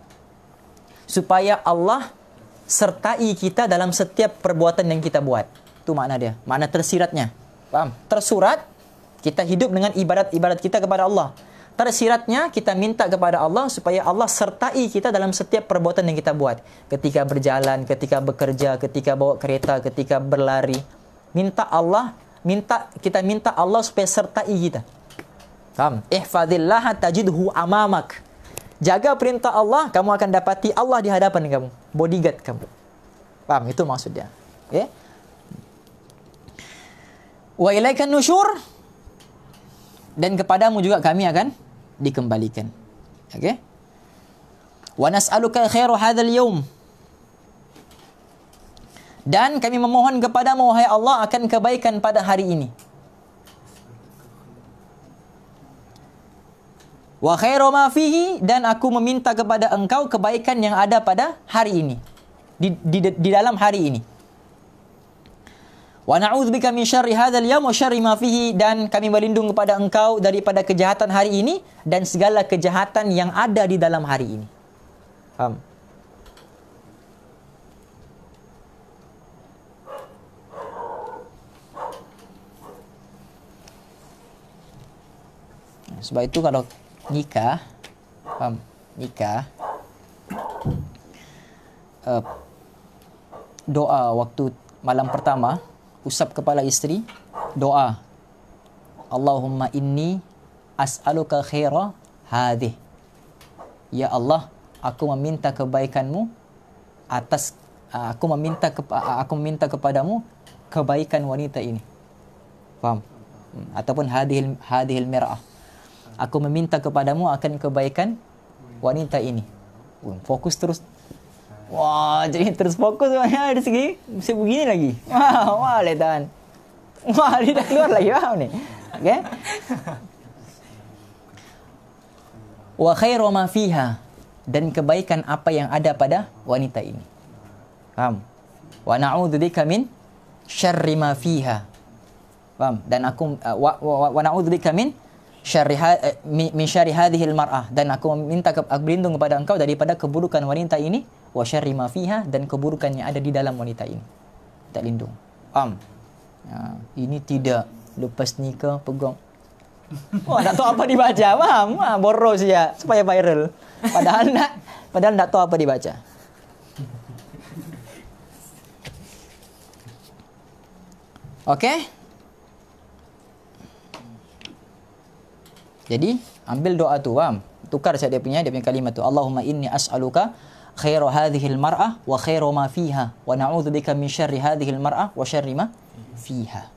Supaya Allah sertai kita dalam setiap perbuatan yang kita buat. Itu makna dia. Makna tersiratnya. Faham? Tersurat, kita hidup dengan ibarat-ibarat kita kepada Allah. Tersiratnya, kita minta kepada Allah supaya Allah sertai kita dalam setiap perbuatan yang kita buat. Ketika berjalan, ketika bekerja, ketika bawa kereta, ketika berlari. Minta Allah, minta kita minta Allah supaya sertai kita. Faham? Ihfadillaha tajidhu amamak jaga perintah Allah, kamu akan dapati Allah di hadapan kamu. Bodyguard kamu. Faham? Itu maksudnya. Okay? Wa ilaikan nushur. Dan kepadamu juga kami akan dikembalikan. Okay? Wa nas'aluka khairu hadhal yawm. Dan kami memohon kepadamu, wahai Allah, akan kebaikan pada hari ini. wa khairu ma fihi dan aku meminta kepada engkau kebaikan yang ada pada hari ini di di, di dalam hari ini wa na'udzubika min syarri hadzal yawm wa syarri ma fihi dan kami berlindung kepada engkau daripada kejahatan hari ini dan segala kejahatan yang ada di dalam hari ini faham Sebab itu kalau nikah um, nikah uh, doa waktu malam pertama usap kepala isteri doa Allahumma inni as'aluka khaira hadih ya Allah aku meminta kebaikanmu atas eh, aku meminta kepa, eh, aku meminta kepadamu kebaikan wanita ini faham hmm, ataupun hadhil hadhil mir'ah aku meminta kepadamu akan kebaikan wanita ini. Fokus terus. Wah, jadi terus fokus sebenarnya ada segi mesti begini lagi. Wah, wah letan. Wah, dia dah keluar lagi Wah, ni. Okey. Wa khairu ma fiha dan kebaikan apa yang ada pada wanita ini. Faham? Wa na'udzu bika min syarri ma fiha. Faham? Dan aku wa, uh, wa, wa, wa na'udzu bika min syarri ha- eh, min syarri hadhil mar'ah dan aku meminta ke, aku berlindung kepada engkau daripada keburukan wanita ini wa syarri ma fiha dan keburukan yang ada di dalam wanita ini. Tak lindung. Am. Ya, ha, ini tidak lepas nikah pegang. Wah, tak tahu apa dibaca, faham? Ah, ha, boros ya supaya viral. Padahal nak padahal tak tahu apa dibaca. Okay? Jadi ambil doa tu, am? Tukar saja dia punya, dia punya kalimat tu. Allahumma inni as'aluka khairu hadhihi al-mar'ah wa khairu ma fiha wa na'udzubika min syarri hadhihi al-mar'ah wa syarri ma fiha.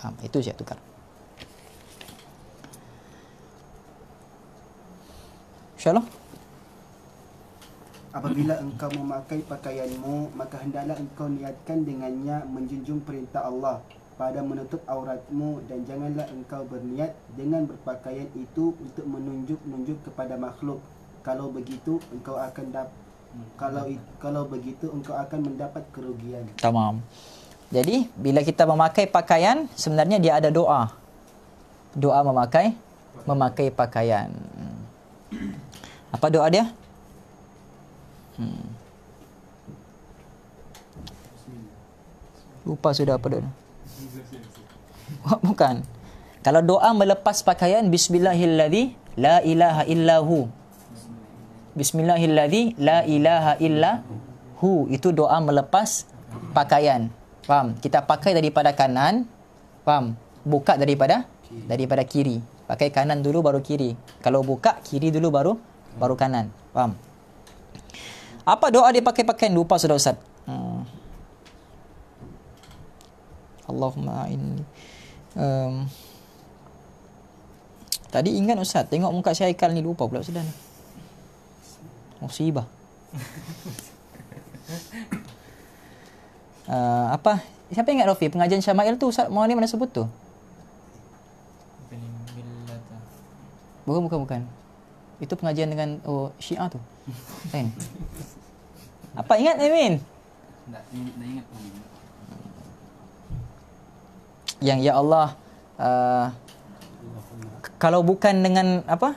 Am? Itu saya tukar. InsyaAllah. Apabila engkau memakai pakaianmu, maka hendaklah engkau niatkan dengannya menjunjung perintah Allah pada menutup auratmu dan janganlah engkau berniat dengan berpakaian itu untuk menunjuk-nunjuk kepada makhluk. Kalau begitu engkau akan dap kalau kalau begitu engkau akan mendapat kerugian. Tamam. Jadi bila kita memakai pakaian sebenarnya dia ada doa. Doa memakai memakai pakaian. Hmm. Apa doa dia? Hmm. Lupa sudah apa doa. bukan. Kalau doa melepas pakaian bismillahillazi la ilaha illahu. Bismillahillazi la ilaha illahu itu doa melepas pakaian. Faham? Kita pakai daripada kanan. Faham? Buka daripada daripada kiri. Pakai kanan dulu baru kiri. Kalau buka kiri dulu baru baru kanan. Faham? Apa doa dia pakai pakaian lupa sudah Ustaz. Hmm. Allahumma inni um, Tadi ingat Ustaz Tengok muka si Haikal ni Lupa pula sedang Oh si uh, eh, Apa Siapa ingat Rofi Pengajian Syamail tu Ustaz Mau ni mana sebut tu Bukan bukan bukan Itu pengajian dengan Oh Syiah tu Kan Apa ingat Amin Tak ingat Tak ingat yang ya Allah uh, kalau bukan dengan apa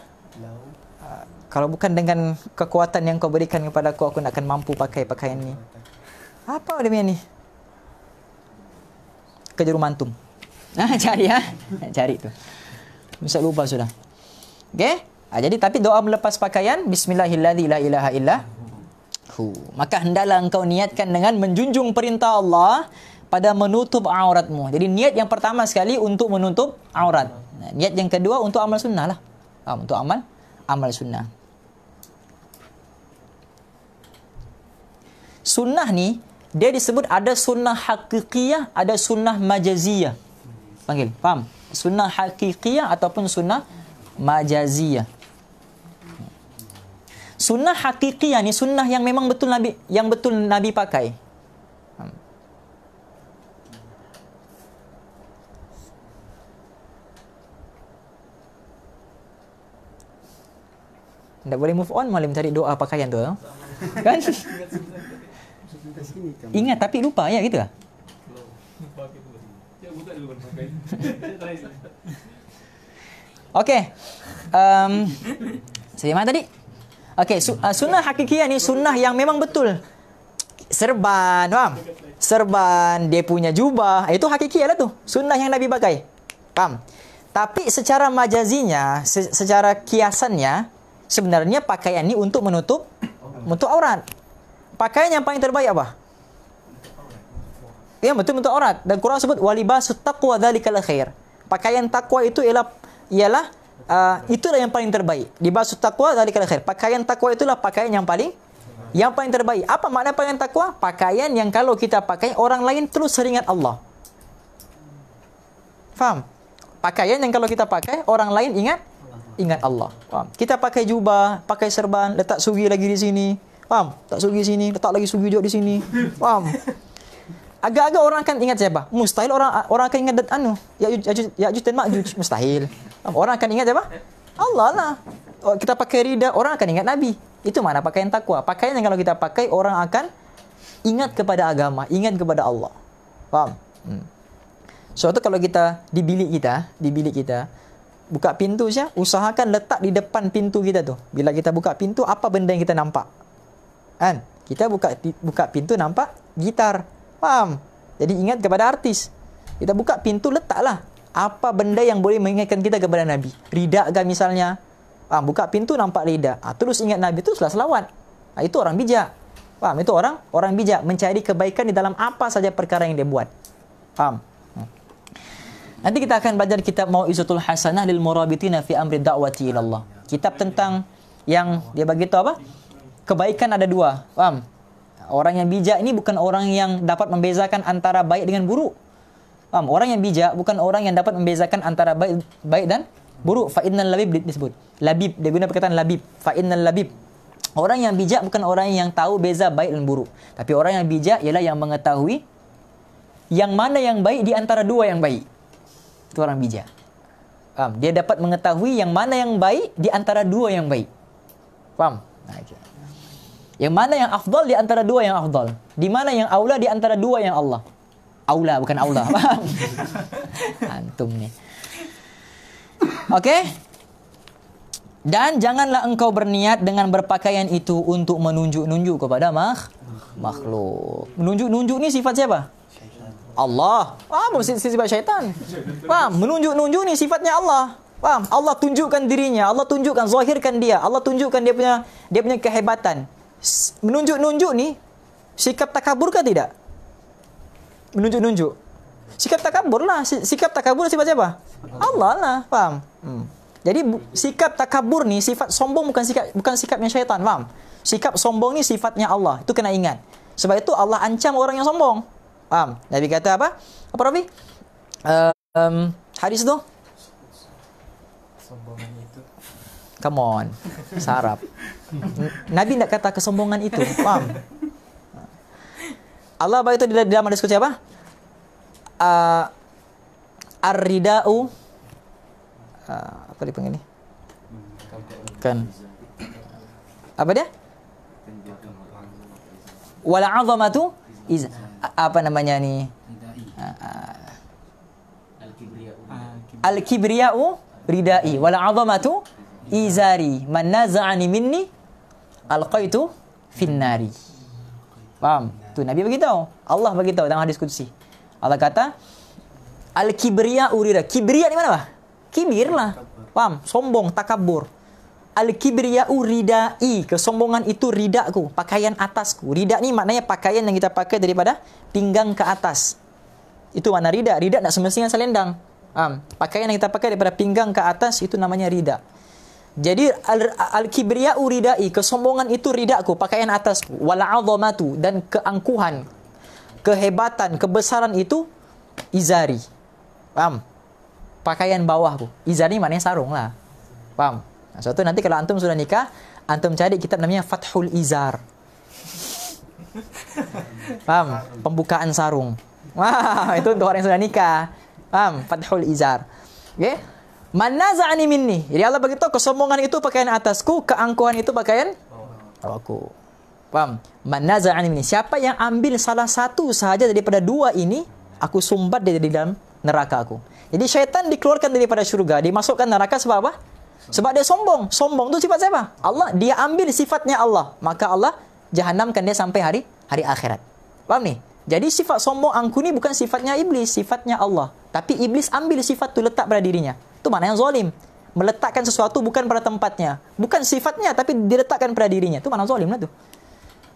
uh, kalau bukan dengan kekuatan yang kau berikan kepada aku aku tidak akan mampu pakai pakaian ni apa demi ni kejuru mantum ah cari ha cari tu Bisa lupa sudah okey ah, jadi tapi doa melepas pakaian bismillahirrahmanirrahim la ilaha illa hu maka hendaklah engkau niatkan dengan menjunjung perintah Allah pada menutup auratmu. Jadi niat yang pertama sekali untuk menutup aurat. Niat yang kedua untuk amal sunnah lah. Ah, untuk amal amal sunnah. Sunnah ni, dia disebut ada sunnah hakikiyah, ada sunnah majaziyah. Panggil, faham? Sunnah hakikiyah ataupun sunnah majaziyah. Sunnah hakikiyah ni sunnah yang memang betul Nabi yang betul Nabi pakai. Tak boleh move on Malah mencari doa pakaian tu eh? Kan Ingat tapi lupa ya gitu lah. Okay um, Saya mana tadi Okay su- uh, Sunnah hakikiah ni Sunnah yang memang betul Serban Faham Serban Dia punya jubah eh, Itu hakikiah lah tu Sunnah yang Nabi pakai Faham tapi secara majazinya, se- secara kiasannya, sebenarnya pakaian ini untuk menutup untuk aurat. Pakaian yang paling terbaik apa? Ya betul untuk aurat dan Quran sebut walibasut taqwa dzalikal khair. Pakaian takwa itu ialah ialah uh, itulah yang paling terbaik. Libasut taqwa dzalikal khair. Pakaian takwa itulah pakaian yang paling yang paling terbaik. Apa makna pakaian takwa? Pakaian yang kalau kita pakai orang lain terus seringat Allah. Faham? Pakaian yang kalau kita pakai orang lain ingat ingat Allah. Faham? Kita pakai jubah, pakai serban, letak sugi lagi di sini. Faham? Letak sugi sini, letak lagi sugi juga di sini. Faham? Agak-agak orang akan ingat siapa? Mustahil orang orang akan ingat anu. Ya Yajuj ya, ya, dan Majuj. Mustahil. Faham? Orang akan ingat siapa? Allah lah. Oh, kita pakai rida, orang akan ingat Nabi. Itu mana pakaian takwa? Pakaian yang kalau kita pakai, orang akan ingat kepada agama, ingat kepada Allah. Faham? Hmm. So, itu kalau kita di bilik kita, di bilik kita, buka pintu saja, usahakan letak di depan pintu kita tu. Bila kita buka pintu, apa benda yang kita nampak? Kan? Kita buka buka pintu nampak gitar. Faham? Jadi ingat kepada artis. Kita buka pintu letaklah apa benda yang boleh mengingatkan kita kepada Nabi. Rida ke misalnya? Faham? Buka pintu nampak rida. Ha, terus ingat Nabi tu setelah selawat. Ha, itu orang bijak. Faham? Itu orang orang bijak mencari kebaikan di dalam apa saja perkara yang dia buat. Faham? Nanti kita akan belajar kitab Mauizatul Hasanah lil Murabitina fi Amri Da'wati ila Allah. Kitab tentang yang dia bagi tahu apa? Kebaikan ada dua, faham? Orang yang bijak ini bukan orang yang dapat membezakan antara baik dengan buruk. Faham? Orang yang bijak bukan orang yang dapat membezakan antara baik baik dan buruk. Fa labib disebut. Labib dia guna perkataan labib. Fa labib. Orang yang bijak bukan orang yang tahu beza baik dan buruk. Tapi orang yang bijak ialah yang mengetahui yang mana yang baik di antara dua yang baik itu orang bijak. Faham? Dia dapat mengetahui yang mana yang baik di antara dua yang baik. Faham? Okay. Yang mana yang afdal di antara dua yang afdal. Di mana yang aula di antara dua yang Allah. Aula bukan aula. Faham? Antum ni. Okey? Dan janganlah engkau berniat dengan berpakaian itu untuk menunjuk-nunjuk kepada makhluk. Menunjuk-nunjuk ni sifat siapa? Allah. Faham sifat syaitan? Faham? Menunjuk-nunjuk ni sifatnya Allah. Faham? Allah tunjukkan dirinya. Allah tunjukkan, zahirkan dia. Allah tunjukkan dia punya dia punya kehebatan. Menunjuk-nunjuk ni, sikap takabur ke tidak? Menunjuk-nunjuk. Sikap takabur lah. Sikap takabur sifat siapa? Allah lah. Faham? Hmm. Jadi sikap takabur ni sifat sombong bukan sikap bukan sikapnya syaitan, faham? Sikap sombong ni sifatnya Allah. Itu kena ingat. Sebab itu Allah ancam orang yang sombong. Faham? Nabi kata apa? Apa Rafi? Uh, um, hadis tu? Come on. Sarap. Nabi nak kata kesombongan itu. Faham? Allah bagi itu di dalam diskusi apa? Uh, Ar-ridau uh, apa dipanggil ni? Kan. Apa dia? Wal 'azamatu apa namanya ni? Ah, ah. Al-Kibriya'u ah, Rida'i wal 'Azamatu Izari man naza'ani minni alqaitu finnari. Faham? Tu Nabi bagi Allah bagi tahu dalam hadis qudsi. Allah kata Al-Kibriya'u Rida'i. Kibriya' ni mana bah? Kibir lah. Faham? Sombong, takabur. Al-kibriya'u rida'i Kesombongan itu ridakku, Pakaian atasku Ridak ni maknanya pakaian yang kita pakai daripada Pinggang ke atas Itu makna ridak Ridak tak semestinya selendang um, Pakaian yang kita pakai daripada pinggang ke atas Itu namanya ridak Jadi Al-kibriya'u rida'i Kesombongan itu ridakku Pakaian atasku Wal'adhamatu Dan keangkuhan Kehebatan Kebesaran itu Izari Faham? Pakaian bawahku Izari maknanya sarung lah Faham? Sebab tu nanti kalau antum sudah nikah, antum cari kitab namanya Fathul Izar. Faham? Pembukaan sarung. Wah, itu untuk orang yang sudah nikah. Faham? Fathul Izar. Okay? Man naza'ani minni. Jadi Allah beritahu kesombongan itu pakaian atasku, keangkuhan itu pakaian aku, Faham? Man naza'ani minni. Siapa yang ambil salah satu sahaja daripada dua ini, aku sumbat dia di dalam neraka aku. Jadi syaitan dikeluarkan daripada syurga, dimasukkan neraka sebab apa? Sebab dia sombong. Sombong tu sifat siapa? Allah. Dia ambil sifatnya Allah. Maka Allah jahannamkan dia sampai hari hari akhirat. Faham ni? Jadi sifat sombong angku ni bukan sifatnya iblis, sifatnya Allah. Tapi iblis ambil sifat tu letak pada dirinya. Tu mana yang zalim? Meletakkan sesuatu bukan pada tempatnya. Bukan sifatnya tapi diletakkan pada dirinya. Tu mana zalim lah tu.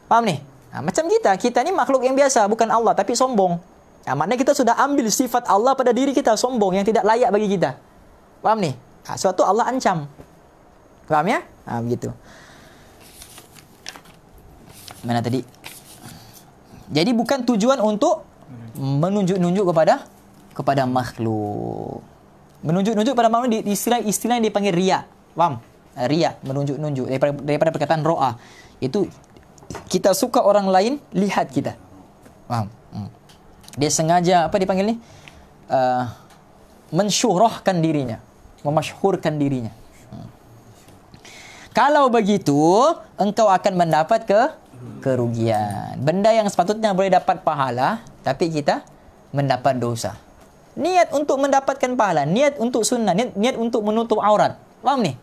Faham ni? Ha, macam kita, kita ni makhluk yang biasa, bukan Allah tapi sombong. Ha, maknanya kita sudah ambil sifat Allah pada diri kita, sombong yang tidak layak bagi kita. Faham ni? Ha, sebab tu Allah ancam. Faham ya? Ha, begitu. Mana tadi? Jadi bukan tujuan untuk menunjuk-nunjuk kepada kepada makhluk. Menunjuk-nunjuk pada makhluk di istilah-istilah yang dipanggil ria. Faham? Ha, ria, menunjuk-nunjuk daripada, daripada perkataan roa. Itu kita suka orang lain lihat kita. Faham? Hmm. Dia sengaja apa dipanggil ni? Uh, mensyuhrahkan dirinya memasyhurkan dirinya. Kalau begitu, engkau akan mendapat ke kerugian. Benda yang sepatutnya boleh dapat pahala, tapi kita mendapat dosa. Niat untuk mendapatkan pahala, niat untuk sunnah, niat, niat untuk menutup aurat. Faham ni?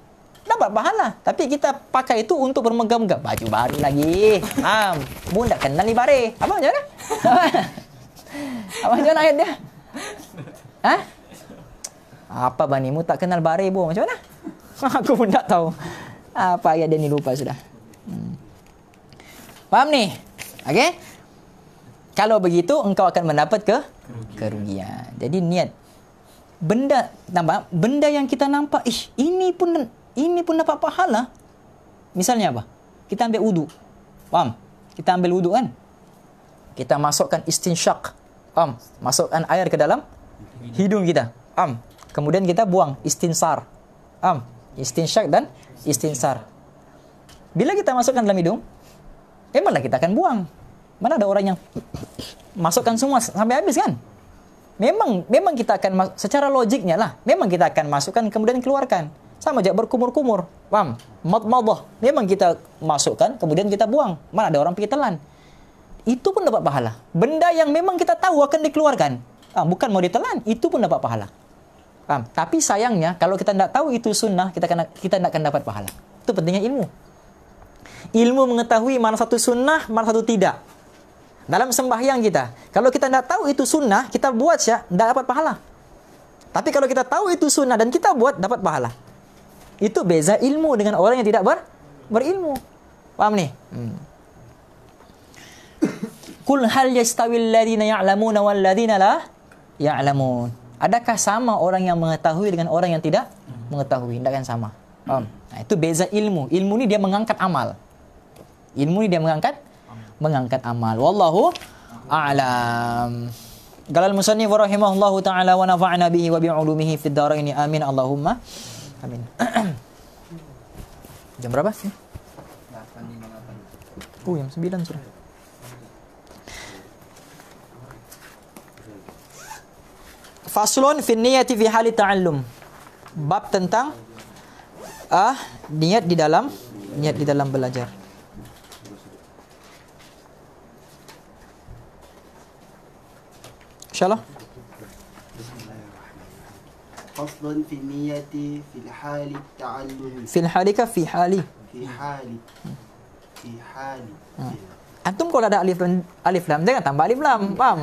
Dapat pahala. Tapi kita pakai itu untuk bermegah-megah. Baju baru lagi. Am, ha, bunda kenal ni bare. Apa macam mana? Apa macam mana ayat dia? Hah? Apa bani mu tak kenal bare pun macam mana? Aku pun tak tahu. Apa ayat dia ni lupa sudah. Hmm. Faham ni? Okey. Kalau begitu engkau akan mendapat ke kerugian. kerugian. Jadi niat benda nampak benda yang kita nampak ih ini pun ini pun dapat pahala. Misalnya apa? Kita ambil wuduk. Faham? Kita ambil wuduk kan? Kita masukkan istinsyak. Faham? Masukkan air ke dalam hidung kita. Faham? Kemudian kita buang istinsar. Am, istinsyak dan istinsar. Bila kita masukkan dalam hidung, eh malah kita akan buang. Mana ada orang yang masukkan semua sampai habis kan? Memang memang kita akan secara logiknya lah, memang kita akan masukkan kemudian keluarkan. Sama aja berkumur-kumur. Paham? Matmadah. Memang kita masukkan kemudian kita buang. Mana ada orang pergi telan. Itu pun dapat pahala. Benda yang memang kita tahu akan dikeluarkan. Ah, bukan mau ditelan, itu pun dapat pahala. Paham? Tapi sayangnya kalau kita tidak tahu itu sunnah, kita kena, kita tidak akan dapat pahala. Itu pentingnya ilmu. Ilmu mengetahui mana satu sunnah, mana satu tidak. Dalam sembahyang kita, kalau kita tidak tahu itu sunnah, kita buat saja, tidak dapat pahala. Tapi kalau kita tahu itu sunnah dan kita buat, dapat pahala. Itu beza ilmu dengan orang yang tidak ber, berilmu. Paham ni? Hmm. Kul hal yastawil ladina ya'lamuna wal ladina la ya'lamun. Adakah sama orang yang mengetahui dengan orang yang tidak hmm. mengetahui? Tidak yang sama. Um, nah, itu beza ilmu. Ilmu ni dia mengangkat amal. Ilmu ni dia mengangkat mengangkat amal. Wallahu a'lam. Galal musannif wa rahimahullahu ta'ala wa nafa'na bihi wa bi'ulumihi fid daraini amin Allahumma. Amin. Jam berapa sih? 8.58. Oh, jam sembilan sudah. faslun fi niyati fi hali ta'allum. Bab tentang ah niat di dalam niat di dalam belajar. Insyaallah. Faslun fi niyati fi hali ta'allum. Fi hali ka fi hali. Fi hali. Fi hali. Hmm. Antum kalau ada alif lam, alif lam jangan tambah alif lam, faham?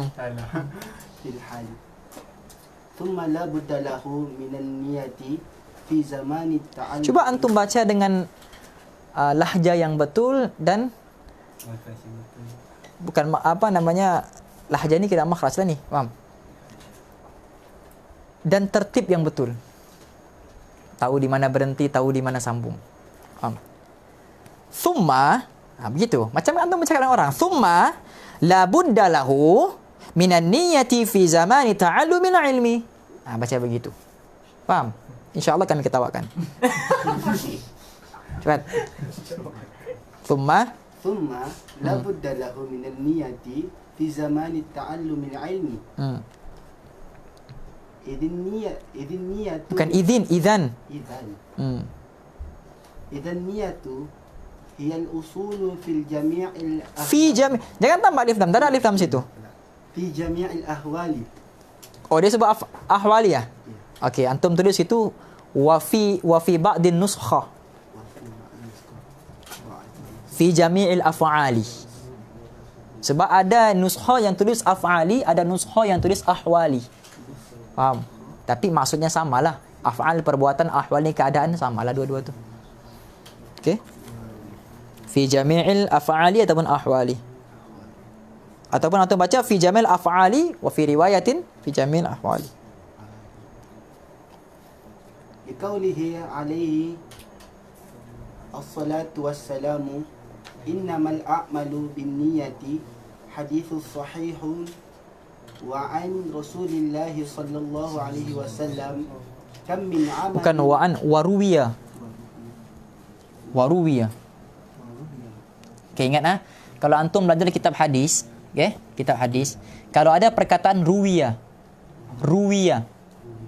Fil hali thumma la budda lahu minan niyati fi zamani ta'allum Cuba antum baca dengan uh, lahja yang betul dan bukan apa namanya lahja ni kita makhraj lah ni faham dan tertib yang betul tahu di mana berhenti tahu di mana sambung faham summa ha, begitu macam antum bercakap dengan orang summa la buddalahu minan niyyati fi zamani ta'allumil ilmi. Ah baca begitu. Faham? Insya-Allah kami ketawakan. Cepat. Tsumma tsumma la budda lahu minan niyyati fi zamani ta'allumil ilmi. Hmm. Idin niyat, idin niyat. Bukan idin, idan. Idan. Hmm. Idan niyatu hiya al-usulu fil jami'il. Fi jami'. Jangan tambah alif lam, tak ada alif lam situ fi jami'il ahwali. Oh dia sebab af- ahwali ah? ya? Yeah. Okey, antum tulis situ. wa fi wa fi ba'din nuskha. Fi jami'il af'ali. Sebab ada nuskha yang tulis af'ali, ada nuskha yang tulis ahwali. Faham? Tapi maksudnya samalah. Af'al perbuatan, ahwal ni keadaan samalah dua-dua tu. Okey. Fi jami'il af'ali ataupun ahwali ataupun antum baca fi jamil af'ali wa fi riwayatin fi jamil af'ali liqaulihi alaihi as-salatu was-salamu innamal a'malu bin niyyati hadithus sahihun wa an rasulillah sallallahu alaihi wasallam kam min amal bukan wa an waruwiya waruwiya Okay, ingat ah. Kalau antum belajar kitab hadis, okay? kitab hadis kalau ada perkataan ruwiya ruwiya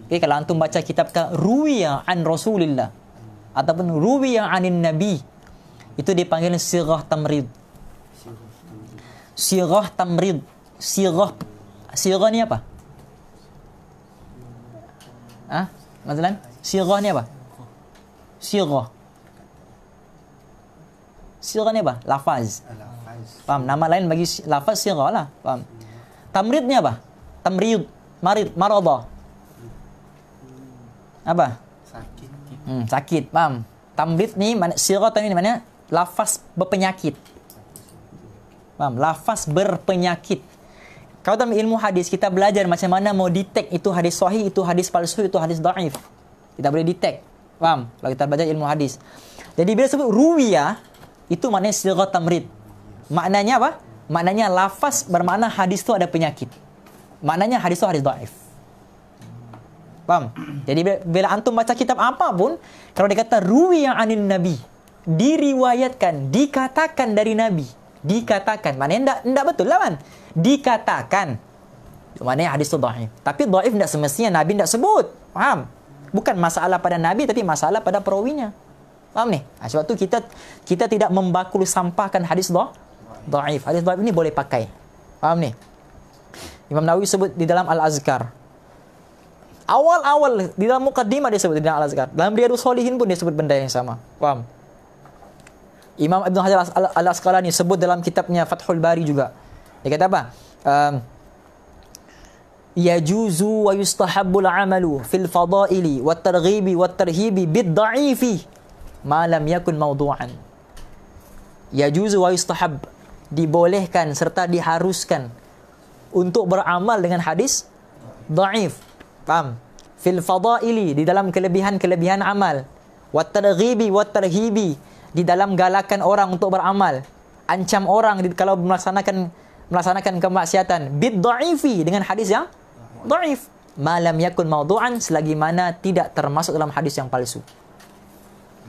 okay? kalau antum baca kitab kan ruwiya an rasulillah ataupun ruwiya anin nabi itu dipanggil sirah tamrid sirah tamrid sirah sirah ni apa ha mazlan sirah ni apa sirah sirah ni apa lafaz Faham? Nama lain bagi lafaz sirah lah. Faham? Tamridnya apa? Tamrid. Marid. Maradah. Apa? Sakit. Hmm, sakit. Faham? Tamrid ni, sirah tadi ni mana? Lafaz berpenyakit. Faham? Lafaz berpenyakit. Kalau dalam ilmu hadis, kita belajar macam mana mau detect itu hadis sahih, itu hadis palsu, itu hadis da'if. Kita boleh detect. Faham? Kalau kita belajar ilmu hadis. Jadi bila sebut ruwiyah, itu maknanya sirah tamrid. Maknanya apa? Maknanya lafaz bermakna hadis tu ada penyakit. Maknanya hadis tu hadis daif. Faham? Jadi bila antum baca kitab apa pun, kalau dia kata ruwi yang anil nabi, diriwayatkan, dikatakan dari nabi, dikatakan. Maknanya enggak, tidak betul lah kan? Dikatakan. Maknanya hadis tu daif. Tapi daif tidak semestinya nabi tidak sebut. Faham? Bukan masalah pada nabi tapi masalah pada perawinya. Faham ni? Nah, ha, sebab tu kita kita tidak membakul sampahkan hadis daif daif. Hadis daif ini boleh pakai. Faham ni? Imam Nawawi sebut di dalam Al-Azkar. Awal-awal di dalam mukaddimah dia sebut di dalam Al-Azkar. Dalam Riyadhus Shalihin pun dia sebut benda yang sama. Faham? Imam Ibn Hajar al Azkala ni sebut dalam kitabnya Fathul Bari juga. Dia kata apa? Um, yajuzu wa yustahabbu amalu fil fadaili wa targhibi wa tarhibi bid da'ifi ma lam yakun mawdu'an yajuzu wa yustahab dibolehkan serta diharuskan untuk beramal dengan hadis dhaif. Faham? Fil fadaili di dalam kelebihan-kelebihan amal. Wat targhibi wat tarhibi di dalam galakan orang untuk beramal. Ancam orang kalau melaksanakan melaksanakan kemaksiatan bid dhaifi dengan hadis yang dhaif. Malam yakun maudu'an selagi mana tidak termasuk dalam hadis yang palsu.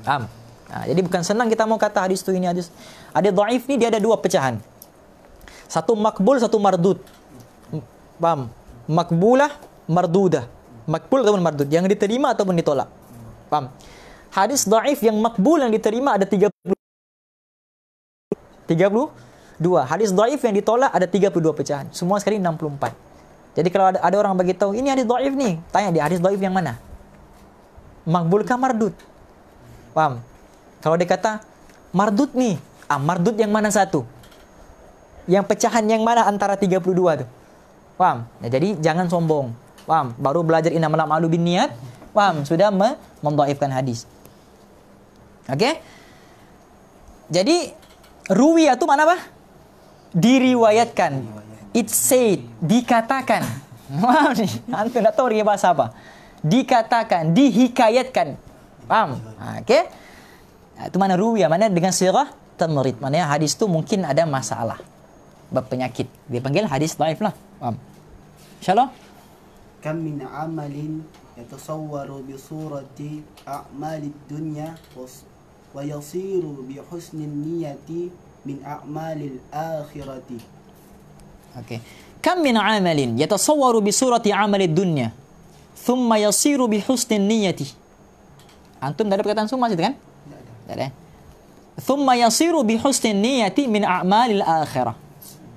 Faham? Ha, jadi bukan senang kita mau kata hadis tu ini hadis. Ada dhaif ni dia ada dua pecahan. Satu makbul, satu mardud. Paham? Makbulah, mardudah. Makbul ataupun mardud. Yang diterima ataupun ditolak. Paham? Hadis dhaif yang makbul yang diterima ada 30. 32. Hadis dhaif yang ditolak ada 32 pecahan. Semua sekali 64. Jadi kalau ada, ada orang bagi tahu ini hadis dhaif ni, tanya dia hadis dhaif yang mana? Makbul ke mardud? Paham? Kalau dia kata mardut ni, ah mardut yang mana satu? Yang pecahan yang mana antara 32 tu? Faham? Ya, jadi jangan sombong. Faham? Baru belajar inna malam alu bin niat. Faham? Sudah me memdaifkan hadis. Okey? Jadi ruwi tu mana apa? Diriwayatkan. It said, dikatakan. Faham ni? Antum nak tahu bahasa apa? Dikatakan, dihikayatkan. Faham? Ha, okey? Ha, itu mana ruwiyah, mana dengan sirah tamrid. Maknanya hadis tu mungkin ada masalah. Berpenyakit. Dia panggil hadis daif lah. Faham? InsyaAllah. Kam min amalin yatasawwaru bi surati a'mali dunya wa yasiru bi husnin niyati min a'mali akhirati. Okay. Kam min amalin yatasawwaru bi surati a'mali dunya thumma yasiru bi husnin niyati. Ha, antum dah ada perkataan semua masih kan? Tak ada. Eh? Thumma yasiru bi husni niyati min a'malil akhirah.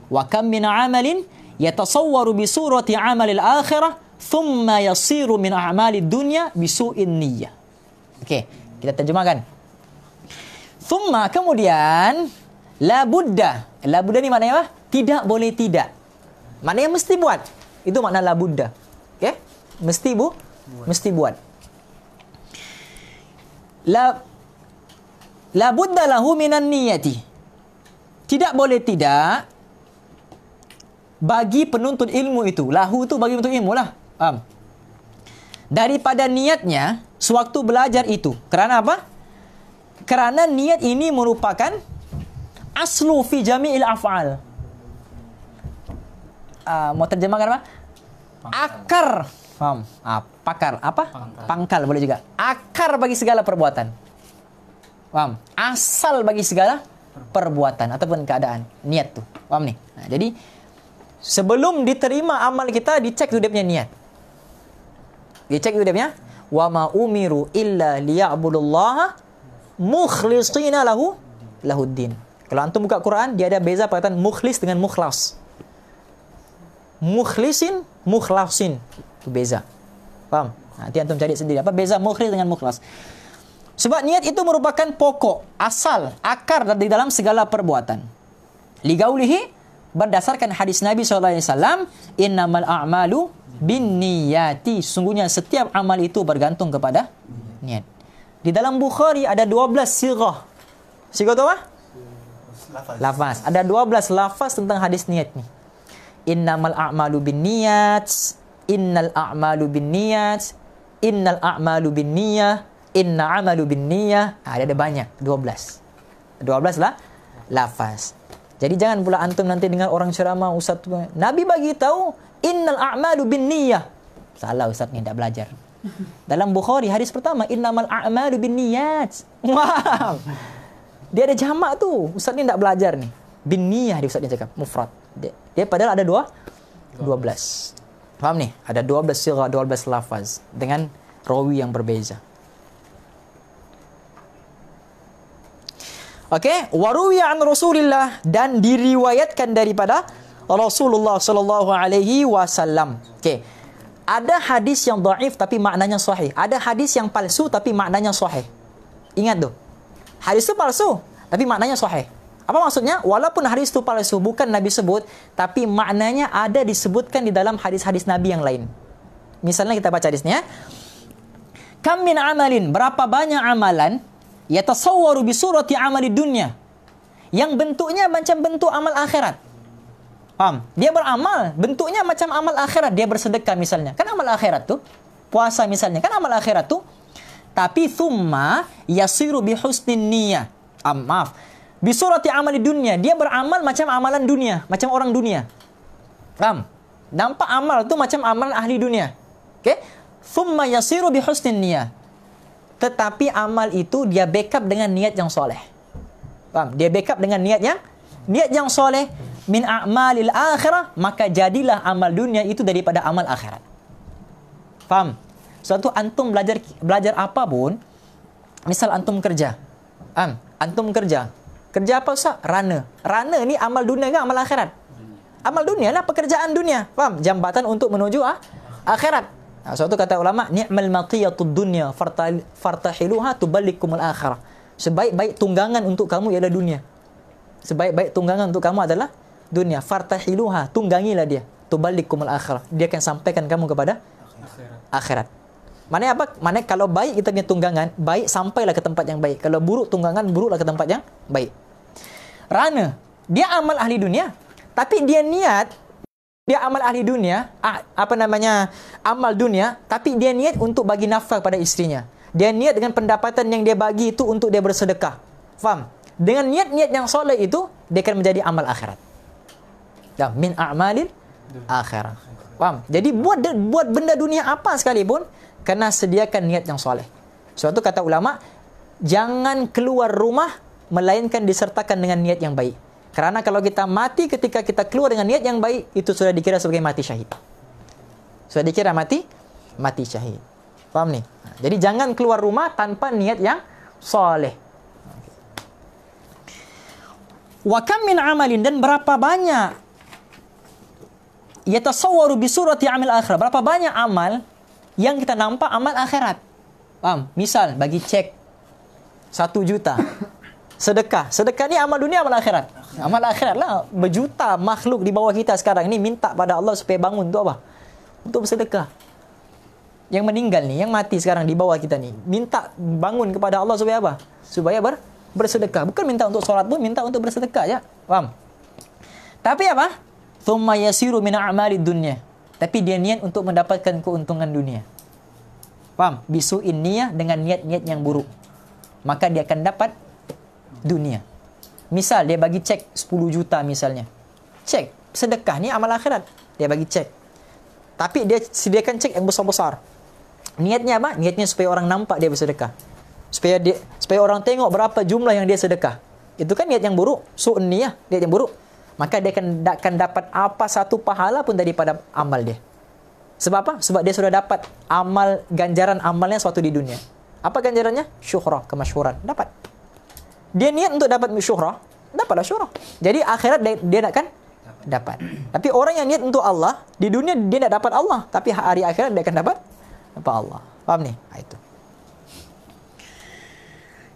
Wa kam min amalin yatasawwaru bi surati amalil akhirah thumma yasiru min a'malid dunya bi su'in niyyah. Okey, kita terjemahkan. Thumma kemudian la budda. La budda ni maknanya apa? Tidak boleh tidak. Maknanya mesti buat. Itu makna la Buddha. Okey? Mesti bu? buat. Mesti buat. La labuddalahu minan niyyati tidak boleh tidak bagi penuntut ilmu itu lahu tu bagi penuntut ilmu lah faham daripada niatnya sewaktu belajar itu kerana apa kerana niat ini merupakan aslu fi jami'il af'al uh, mau terjemahkan apa akar faham uh, pakar apa pangkal. pangkal boleh juga akar bagi segala perbuatan Faham? Asal bagi segala perbuatan ataupun keadaan. Niat tu. Faham ni? Nah, ha, jadi, sebelum diterima amal kita, dicek tu dia punya niat. Dicek tu dia punya. Wa ma umiru illa liya'budullaha mukhlisina lahu lahuddin. Kalau antum buka Quran, dia ada beza perkataan mukhlis dengan mukhlas. Mukhlisin, mukhlasin. Itu beza. Faham? Nanti antum cari sendiri. Apa beza mukhlis dengan mukhlas? Sebab niat itu merupakan pokok, asal, akar dari dalam segala perbuatan. Ligaulihi berdasarkan hadis Nabi SAW, Innamal a'malu bin niyati. Sungguhnya setiap amal itu bergantung kepada niat. Di dalam Bukhari ada 12 sirah. Sirah tu apa? Lafaz. Ada 12 lafaz tentang hadis niat ni. Innamal a'malu bin niyat. Innal a'malu bin niyat. Innal a'malu bin niyat inna amalu bin niyah ha, ah, dia ada banyak 12 12 lah lafaz jadi jangan pula antum nanti dengar orang ceramah ustaz tu nabi bagi tahu innal a'malu bin niyah salah ustaz ni tak belajar dalam bukhari hadis pertama innamal a'malu bin niyat wow. dia ada jamak tu ustaz ni tak belajar ni bin niyah dia ustaz ni cakap mufrad dia, dia padahal ada dua 12 Faham ni? Ada 12 sirah, 12 lafaz Dengan rawi yang berbeza Okey, waruwi an Rasulillah dan diriwayatkan daripada Rasulullah sallallahu alaihi wasallam. Okey. Ada hadis yang dhaif tapi maknanya sahih. Ada hadis yang palsu tapi maknanya sahih. Ingat tu. Hadis tu palsu tapi maknanya sahih. Apa maksudnya? Walaupun hadis tu palsu bukan Nabi sebut tapi maknanya ada disebutkan di dalam hadis-hadis Nabi yang lain. Misalnya kita baca hadisnya. Kam min amalin? Berapa banyak amalan yatasawwaru bi surati amali dunya yang bentuknya macam bentuk amal akhirat. Faham? Dia beramal, bentuknya macam amal akhirat. Dia bersedekah misalnya. Kan amal akhirat tu? Puasa misalnya. Kan amal akhirat tu? Tapi thumma yasiru bi husnin niyyah. Um, maaf. Bi surati amali dunia. Dia beramal macam amalan dunia. Macam orang dunia. Faham? Nampak amal tu macam amalan ahli dunia. Okay? Thumma yasiru bi husnin niyyah tetapi amal itu dia backup dengan niat yang soleh. Faham? Dia backup dengan niat yang niat yang soleh min a'malil akhirah maka jadilah amal dunia itu daripada amal akhirat. Faham? suatu so, antum belajar belajar apa pun misal antum kerja. Am, antum kerja. Kerja apa sah? Rane, rane ni amal dunia ke amal akhirat? Amal dunia lah pekerjaan dunia. Faham? Jambatan untuk menuju ah, akhirat. Ha, sebab tu kata ulama, ni'mal maqiyatud dunya fartahiluha tuballikumul akhirah. Sebaik-baik tunggangan untuk kamu ialah dunia. Sebaik-baik tunggangan untuk kamu adalah dunia. Fartahiluha, tunggangilah dia. Tuballikumul akhirah. Dia akan sampaikan kamu kepada akhirat. Mana apa? Mana kalau baik kita punya tunggangan, baik sampailah ke tempat yang baik. Kalau buruk tunggangan, buruklah ke tempat yang baik. Rana, dia amal ahli dunia. Tapi dia niat dia amal ahli dunia apa namanya amal dunia tapi dia niat untuk bagi nafkah kepada istrinya dia niat dengan pendapatan yang dia bagi itu untuk dia bersedekah faham dengan niat-niat yang soleh itu dia akan menjadi amal akhirat dan min a'malin akhirah faham jadi buat buat benda dunia apa sekalipun kena sediakan niat yang soleh sebab itu kata ulama jangan keluar rumah melainkan disertakan dengan niat yang baik kerana kalau kita mati ketika kita keluar dengan niat yang baik, itu sudah dikira sebagai mati syahid. Sudah dikira mati, mati syahid. Faham ni? Ha, jadi jangan keluar rumah tanpa niat yang soleh. Wa kam min amalin dan berapa banyak yatasawwaru bi yang amal akhirah. Berapa banyak amal yang kita nampak amal akhirat. Faham? Misal bagi cek satu juta. Sedekah. Sedekah ni amal dunia amal akhirat. Amal akhirat lah Berjuta makhluk di bawah kita sekarang ni Minta pada Allah supaya bangun untuk apa? Untuk bersedekah Yang meninggal ni Yang mati sekarang di bawah kita ni Minta bangun kepada Allah supaya apa? Supaya ber bersedekah Bukan minta untuk solat pun Minta untuk bersedekah ya Faham? Tapi apa? Thumma yasiru min a'mali dunya Tapi dia niat untuk mendapatkan keuntungan dunia Faham? Bisu'in niyah dengan niat-niat yang buruk Maka dia akan dapat dunia Misal dia bagi cek 10 juta misalnya. Cek. Sedekah ni amal akhirat. Dia bagi cek. Tapi dia sediakan cek yang besar-besar. Niatnya apa? Niatnya supaya orang nampak dia bersedekah. Supaya dia, supaya orang tengok berapa jumlah yang dia sedekah. Itu kan niat yang buruk. So, ni ya. Niat yang buruk. Maka dia akan, dapat apa satu pahala pun daripada amal dia. Sebab apa? Sebab dia sudah dapat amal ganjaran amalnya suatu di dunia. Apa ganjarannya? Syuhrah, kemasyhuran. Dapat dia niat untuk dapat syuhrah, dapatlah syuhrah. Jadi akhirat dia, dia nak kan? Dapat. Tapi orang yang niat untuk Allah, di dunia dia nak dapat Allah. Tapi hari akhirat dia akan dapat apa Allah. Faham ni? Ha, itu.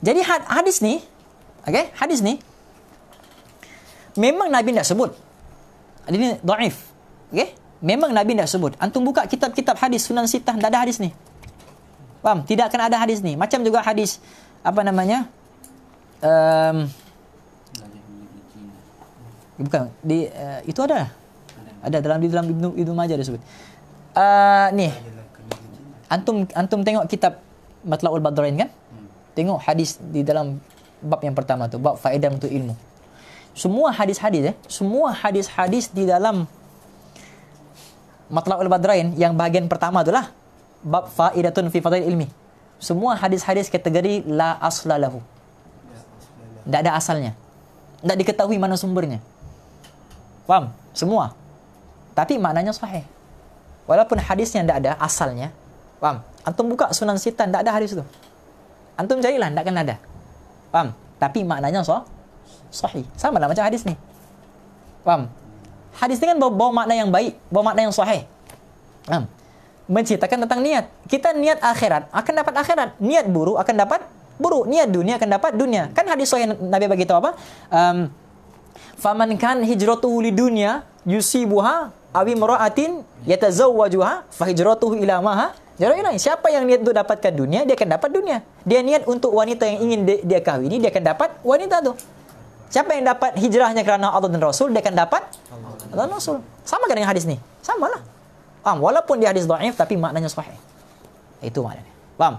Jadi hadis ni, okay, hadis ni, memang Nabi tak sebut. Ini do'if. Okay? Memang Nabi tak sebut. Antum buka kitab-kitab hadis, sunan sitah, tak ada hadis ni. Faham? Tidak akan ada hadis ni. Macam juga hadis, apa namanya, um, bukan di uh, itu ada ada dalam di dalam Ibnu Ibnu Majah dia sebut. Uh, ni. Antum antum tengok kitab Matla'ul Badrain kan? Tengok hadis di dalam bab yang pertama tu, bab faedah untuk ilmu. Semua hadis-hadis eh, semua hadis-hadis di dalam Matla'ul Badrain yang bahagian pertama tu lah bab faedatun fi fadail ilmi. Semua hadis-hadis kategori la aslalahu. Tidak ada asalnya. Tidak diketahui mana sumbernya. Paham? Semua. Tapi maknanya sahih. Walaupun hadisnya tidak ada asalnya. Paham? Antum buka sunan sitan, tidak ada hadis itu. Antum carilah, tidak akan ada. Paham? Tapi maknanya so, sahih. Sama lah macam hadis ni. Paham? Hadis ni kan bawa, bawa makna yang baik, bawa makna yang sahih. Paham? Menceritakan tentang niat. Kita niat akhirat, akan dapat akhirat. Niat buruk akan dapat buruk niat dunia akan dapat dunia kan hadis soal nabi bagi tahu apa um, faman kan hijratuhu li dunya yusibuha aw imra'atin yatazawwajuha fa hijratuhu ila maha jadi siapa yang niat untuk dapatkan dunia dia akan dapat dunia dia niat untuk wanita yang ingin dia, dia kahwini dia akan dapat wanita tu siapa yang dapat hijrahnya kerana Allah dan Rasul dia akan dapat Allah dan Rasul sama kan dengan hadis ni samalah Faham? Walaupun dia hadis da'if, tapi maknanya sahih. Itu maknanya. Faham?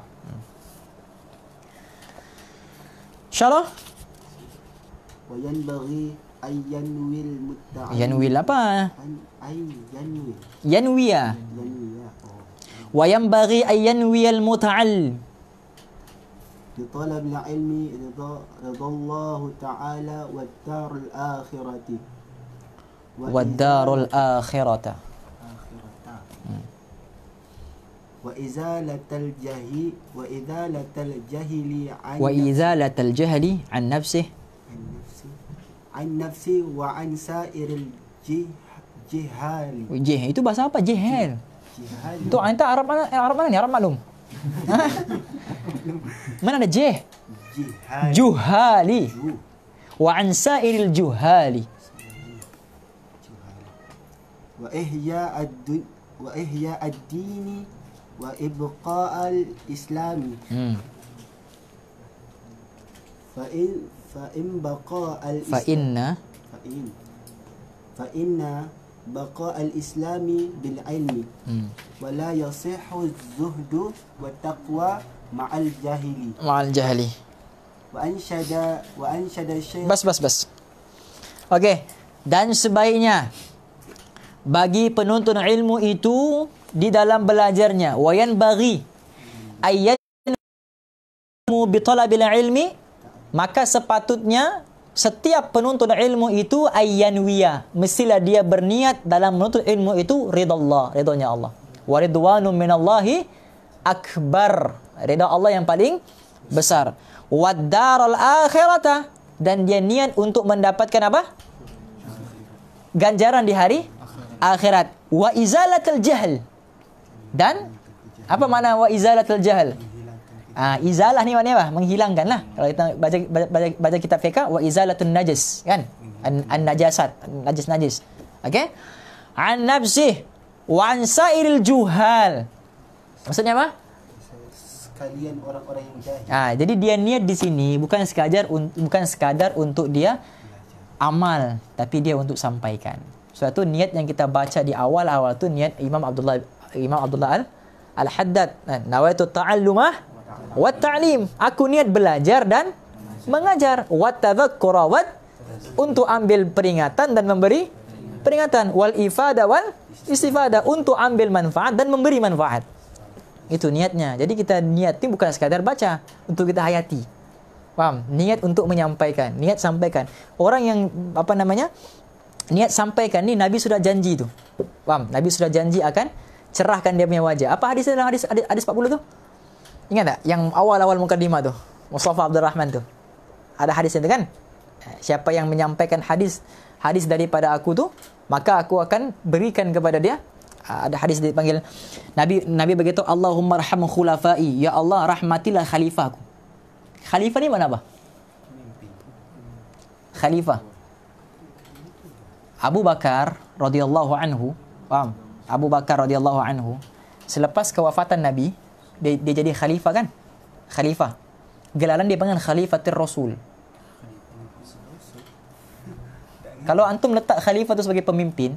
شرح وينبغي أن ينوي المدعي ينوي apa أن ينوي ينوي وينبغي أن ينوي المتعلم لطلب العلم رضا, رضا الله تعالى والدار الآخرة والدار الآخرة وإزالة الجهل وإزالة الجهل عن وإزالة الجهل عن نفسه عن نفسه نفسي وعن سائر الجهال جهال itu bahasa apa جهال itu antara Arab mana Arab mana nih Arab maklum mana ada جه جهالي وعن سائر الجهال وإهياء الدين وإهياء الدين wa ibqa al islami hmm. fa in fa in baqa al fa inna fa inna baqa al islami bil ilmi hmm. wa la yasihu zuhdu wa taqwa ma al jahili ma al jahili wa anshada wa anshada syekh bas bas bas okey dan sebaiknya bagi penuntun ilmu itu di dalam belajarnya wayan bagi ayat mu bitalabil ilmi maka sepatutnya setiap penuntut ilmu itu ayyan wiya mestilah dia berniat dalam menuntut ilmu itu ridha Allah, ridhonya Allah wa ridwanu minallahi akbar ridha Allah yang paling besar waddaral akhirata dan dia niat untuk mendapatkan apa ganjaran di hari akhirat wa izalatul jahl dan apa makna wa izalatul jahal? Ah ha, izalah ni maknanya apa? Menghilangkan lah. Kalau kita baca baca, baca kitab fiqh wa izalatun najis kan? An, an najasat, najis najis. Okey? An nafsi wa an sairil juhal. Maksudnya apa? Sekalian orang-orang yang jahil. Ah ha, jadi dia niat di sini bukan sekadar bukan sekadar untuk dia amal tapi dia untuk sampaikan. Suatu so, niat yang kita baca di awal-awal tu niat Imam Abdullah Imam Abdullah Al Al Haddad kan nawaitu ta'allumah wa ta'lim aku niat belajar dan mengajar wa tadhakkura wa untuk ambil peringatan dan memberi peringatan wal ifada wal istifada untuk ambil manfaat dan memberi manfaat itu niatnya jadi kita niat ini bukan sekadar baca untuk kita hayati paham niat untuk menyampaikan niat sampaikan orang yang apa namanya niat sampaikan ni nabi sudah janji tu. paham nabi sudah janji akan cerahkan dia punya wajah. Apa hadis dalam hadis hadis 40 tu? Ingat tak yang awal-awal mukadimah tu? Mustafa Abdul Rahman tu. Ada hadis itu kan? Eh, siapa yang menyampaikan hadis hadis daripada aku tu, maka aku akan berikan kepada dia. Ah, ada hadis dipanggil Nabi Nabi begitu Allahumma rahmu khulafai ya Allah rahmatilah khalifahku. Khalifah ni mana apa? Khalifah. Abu Bakar radhiyallahu anhu. Faham? Wow. Abu Bakar radhiyallahu anhu selepas kewafatan Nabi dia, dia jadi khalifah kan khalifah gelaran dia panggil khalifatul rasul kalau antum letak khalifah tu sebagai pemimpin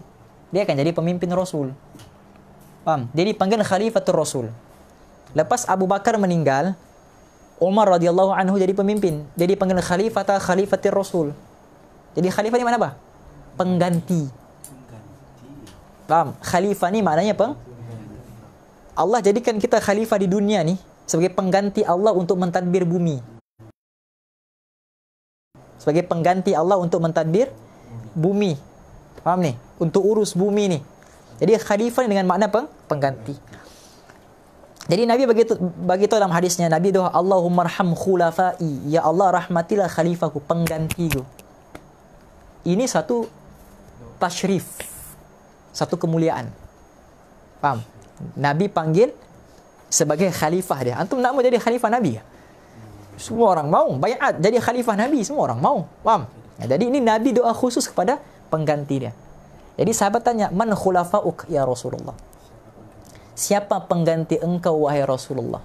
dia akan jadi pemimpin rasul faham dia dipanggil khalifatul rasul lepas Abu Bakar meninggal Umar radhiyallahu anhu jadi pemimpin dia dipanggil Khalifatul khalifatul rasul jadi khalifah ni mana apa pengganti Faham? Khalifah ni maknanya apa? Allah jadikan kita khalifah di dunia ni sebagai pengganti Allah untuk mentadbir bumi. Sebagai pengganti Allah untuk mentadbir bumi. Faham ni? Untuk urus bumi ni. Jadi khalifah ni dengan makna apa? pengganti. Jadi Nabi begitu bagi tahu dalam hadisnya Nabi doa Allahumma rahm khulafai ya Allah rahmatilah khalifahku penggantiku. Ini satu tashrif satu kemuliaan. Faham? Nabi panggil sebagai khalifah dia. Antum nak mau jadi khalifah Nabi Semua orang mau. Bayat jadi khalifah Nabi, semua orang mau. Faham? Ya, jadi ini Nabi doa khusus kepada pengganti dia. Jadi sahabat tanya, "Man khulafa'uk ya Rasulullah?" Siapa pengganti engkau wahai Rasulullah?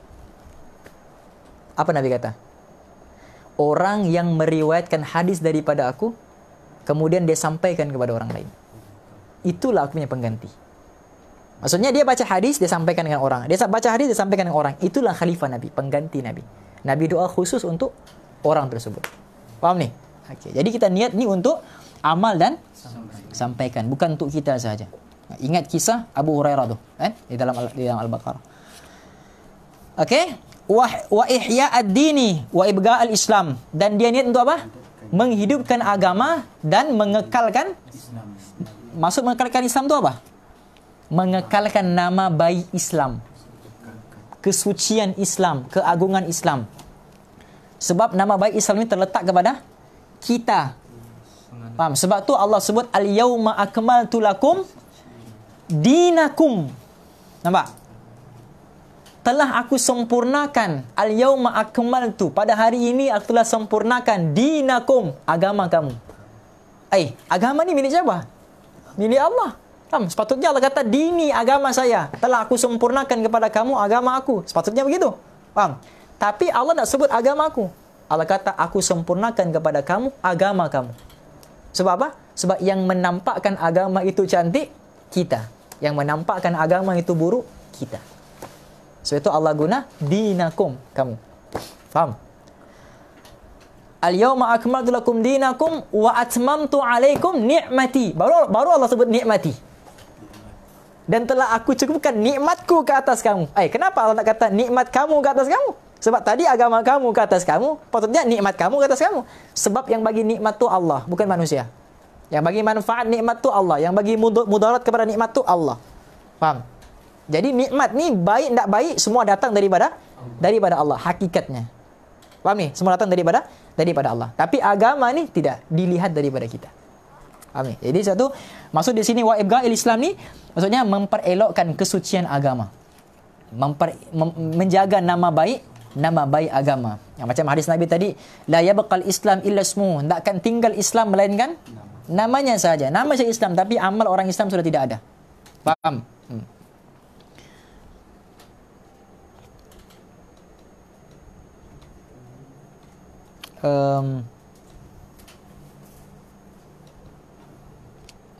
Apa Nabi kata? Orang yang meriwayatkan hadis daripada aku kemudian dia sampaikan kepada orang lain itulah aku punya pengganti. Maksudnya dia baca hadis, dia sampaikan dengan orang. Dia baca hadis, dia sampaikan dengan orang. Itulah khalifah Nabi, pengganti Nabi. Nabi doa khusus untuk orang tersebut. Faham ni? Okay. Jadi kita niat ni untuk amal dan sampaikan, sampaikan. bukan untuk kita sahaja. Ingat kisah Abu Hurairah tu, Eh? Di dalam di dalam Al-Baqarah. Okey? Wa wa ihya ad-dini wa ibga al-islam. Dan dia niat untuk apa? Menghidupkan agama dan mengekalkan Islam maksud mengekalkan Islam tu apa? Mengekalkan nama baik Islam. Kesucian Islam, keagungan Islam. Sebab nama baik Islam ni terletak kepada kita. Faham? Sebab tu Allah sebut al-yauma akmaltu lakum dinakum. Nampak? Telah aku sempurnakan al-yauma akmaltu pada hari ini aku telah sempurnakan dinakum agama kamu. Eh, agama ni milik siapa? milik Allah. Faham? Sepatutnya Allah kata dini agama saya telah aku sempurnakan kepada kamu agama aku. Sepatutnya begitu. Faham? Tapi Allah tak sebut agama aku. Allah kata aku sempurnakan kepada kamu agama kamu. Sebab apa? Sebab yang menampakkan agama itu cantik kita. Yang menampakkan agama itu buruk kita. Sebab itu Allah guna dinakum kamu. Faham? Al-yawma akmaltu lakum dinakum wa atmamtu alaikum ni'mati. Baru baru Allah sebut ni'mati. Dan telah aku cukupkan nikmatku ke atas kamu. Eh, kenapa Allah tak kata nikmat kamu ke atas kamu? Sebab tadi agama kamu ke atas kamu, patutnya nikmat kamu ke atas kamu. Sebab yang bagi nikmat tu Allah, bukan manusia. Yang bagi manfaat nikmat tu Allah, yang bagi mudarat kepada nikmat tu Allah. Faham? Jadi nikmat ni baik tak baik semua datang daripada daripada Allah hakikatnya. Faham ni? Semua datang daripada daripada Allah. Tapi agama ni tidak dilihat daripada kita. Amin. Jadi satu maksud di sini wa'ibga al-Islam ni maksudnya memperelokkan kesucian agama. Memper, mem, menjaga nama baik nama baik agama. Yang macam hadis Nabi tadi, la yabqal Islam illa ismu, tak tinggal Islam melainkan namanya saja. Nama saja Islam tapi amal orang Islam sudah tidak ada. Faham? um,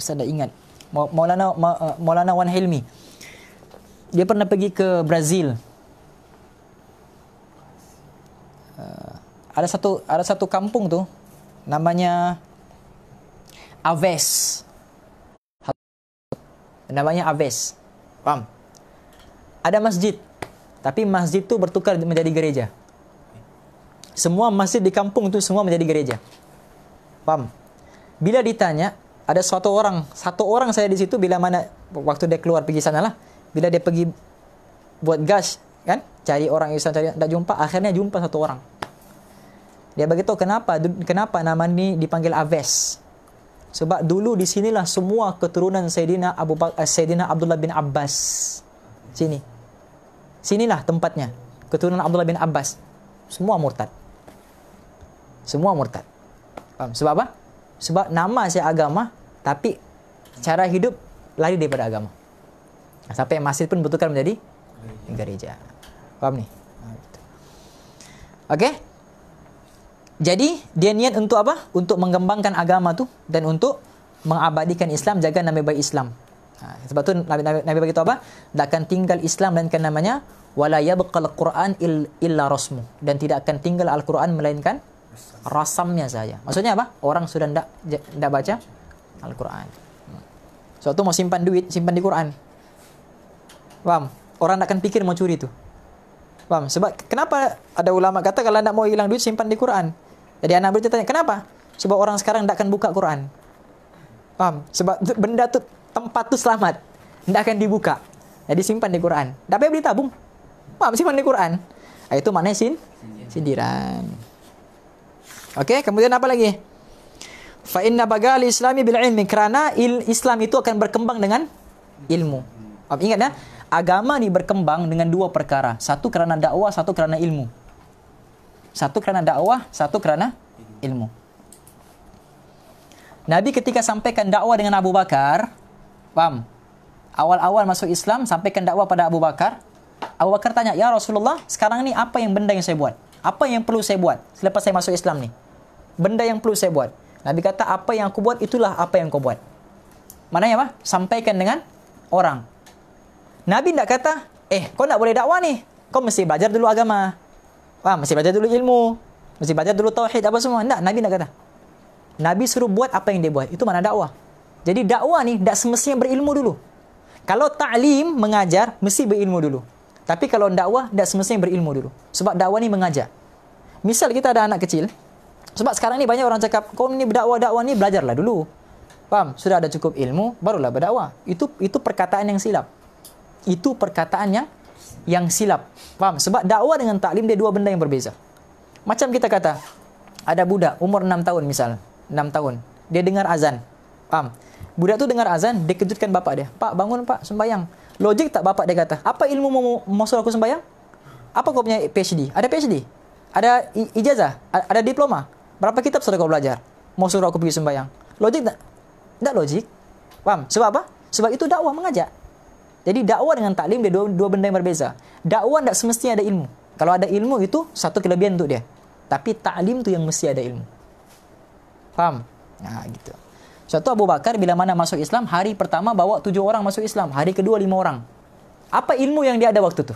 saya dah ingat Maulana eh, Maulana Wan Hilmi dia pernah pergi ke Brazil eh, ada satu ada satu kampung tu namanya Aves namanya Aves faham ada masjid tapi masjid tu bertukar menjadi gereja semua masjid di kampung tu semua menjadi gereja. Paham? Bila ditanya, ada suatu orang, satu orang saya di situ bila mana waktu dia keluar pergi sana lah. Bila dia pergi buat gas kan, cari orang Islam cari tak jumpa, akhirnya jumpa satu orang. Dia beritahu kenapa kenapa nama ni dipanggil Aves. Sebab dulu di sinilah semua keturunan Sayyidina Abu ba- eh, Sayyidina Abdullah bin Abbas. Sini. Sinilah tempatnya. Keturunan Abdullah bin Abbas. Semua murtad. Semua murtad. Faham? Sebab apa? Sebab nama saya agama, tapi cara hidup lari daripada agama. Sampai masjid pun betulkan menjadi gereja. Faham ni? Ah, Okey. Jadi dia niat untuk apa? Untuk mengembangkan agama tu dan untuk mengabadikan Islam, jaga nama baik Islam. Ha, sebab tu Nabi Nabi, Nabi bagi tahu apa? Takkan tinggal Islam melainkan namanya wala yabqal Quran illa rasmu dan tidak akan tinggal Al-Quran melainkan rasamnya saja. Maksudnya apa? Orang sudah tidak tidak baca Al-Quran. Hmm. Suatu mau simpan duit, simpan di Quran. Paham? Orang tidak akan pikir mau curi itu. Paham? Sebab kenapa ada ulama kata kalau tidak mau hilang duit, simpan di Quran. Jadi anak berita tanya, kenapa? Sebab orang sekarang tidak akan buka Quran. Paham? Sebab benda tu tempat tu selamat. Tidak akan dibuka. Jadi simpan di Quran. dapat beli tabung. Paham? Simpan di Quran. Ah, itu mana sin? sindiran. Okey, kemudian apa lagi? Fa inna bagal islami bil ilmi kerana il Islam itu akan berkembang dengan ilmu. Oh, ingat ya, agama ni berkembang dengan dua perkara. Satu kerana dakwah, satu kerana ilmu. Satu kerana dakwah, satu kerana ilmu. Nabi ketika sampaikan dakwah dengan Abu Bakar, paham? Awal-awal masuk Islam, sampaikan dakwah pada Abu Bakar. Abu Bakar tanya, Ya Rasulullah, sekarang ni apa yang benda yang saya buat? Apa yang perlu saya buat selepas saya masuk Islam ni? Benda yang perlu saya buat. Nabi kata, apa yang aku buat, itulah apa yang kau buat. Maknanya apa? Sampaikan dengan orang. Nabi tak kata, eh, kau tak boleh dakwah ni. Kau mesti belajar dulu agama. Wah, mesti belajar dulu ilmu. Mesti belajar dulu tauhid apa semua. Tak, Nabi tak kata. Nabi suruh buat apa yang dia buat. Itu mana dakwah. Jadi dakwah ni tak semestinya berilmu dulu. Kalau ta'lim mengajar, mesti berilmu dulu. Tapi kalau dakwah, tidak semestinya berilmu dulu. Sebab dakwah ni mengajar. Misal kita ada anak kecil, sebab sekarang ni banyak orang cakap, kau ni berdakwah-dakwah ni, belajarlah dulu. Faham? Sudah ada cukup ilmu, barulah berdakwah. Itu itu perkataan yang silap. Itu perkataan yang yang silap. Faham? Sebab dakwah dengan taklim, dia dua benda yang berbeza. Macam kita kata, ada budak umur enam tahun misal. enam tahun. Dia dengar azan. Faham? Budak tu dengar azan, dia kejutkan bapak dia. Pak, bangun pak, sembayang. Logik tak bapak dia kata? Apa ilmu mau aku sembahyang? Apa kau punya PhD? Ada PhD? Ada ijazah? Ada diploma? Berapa kitab sudah kau belajar? Mau suruh aku pergi sembahyang? Logik tak? Tak logik. Paham? Sebab apa? Sebab itu dakwah mengajak. Jadi dakwah dengan taklim dia dua, dua benda yang berbeza. Dakwah tak semestinya ada ilmu. Kalau ada ilmu itu satu kelebihan untuk dia. Tapi taklim tu yang mesti ada ilmu. Faham? Nah, gitu. Contoh Abu Bakar bila mana masuk Islam, hari pertama bawa tujuh orang masuk Islam. Hari kedua lima orang. Apa ilmu yang dia ada waktu tu?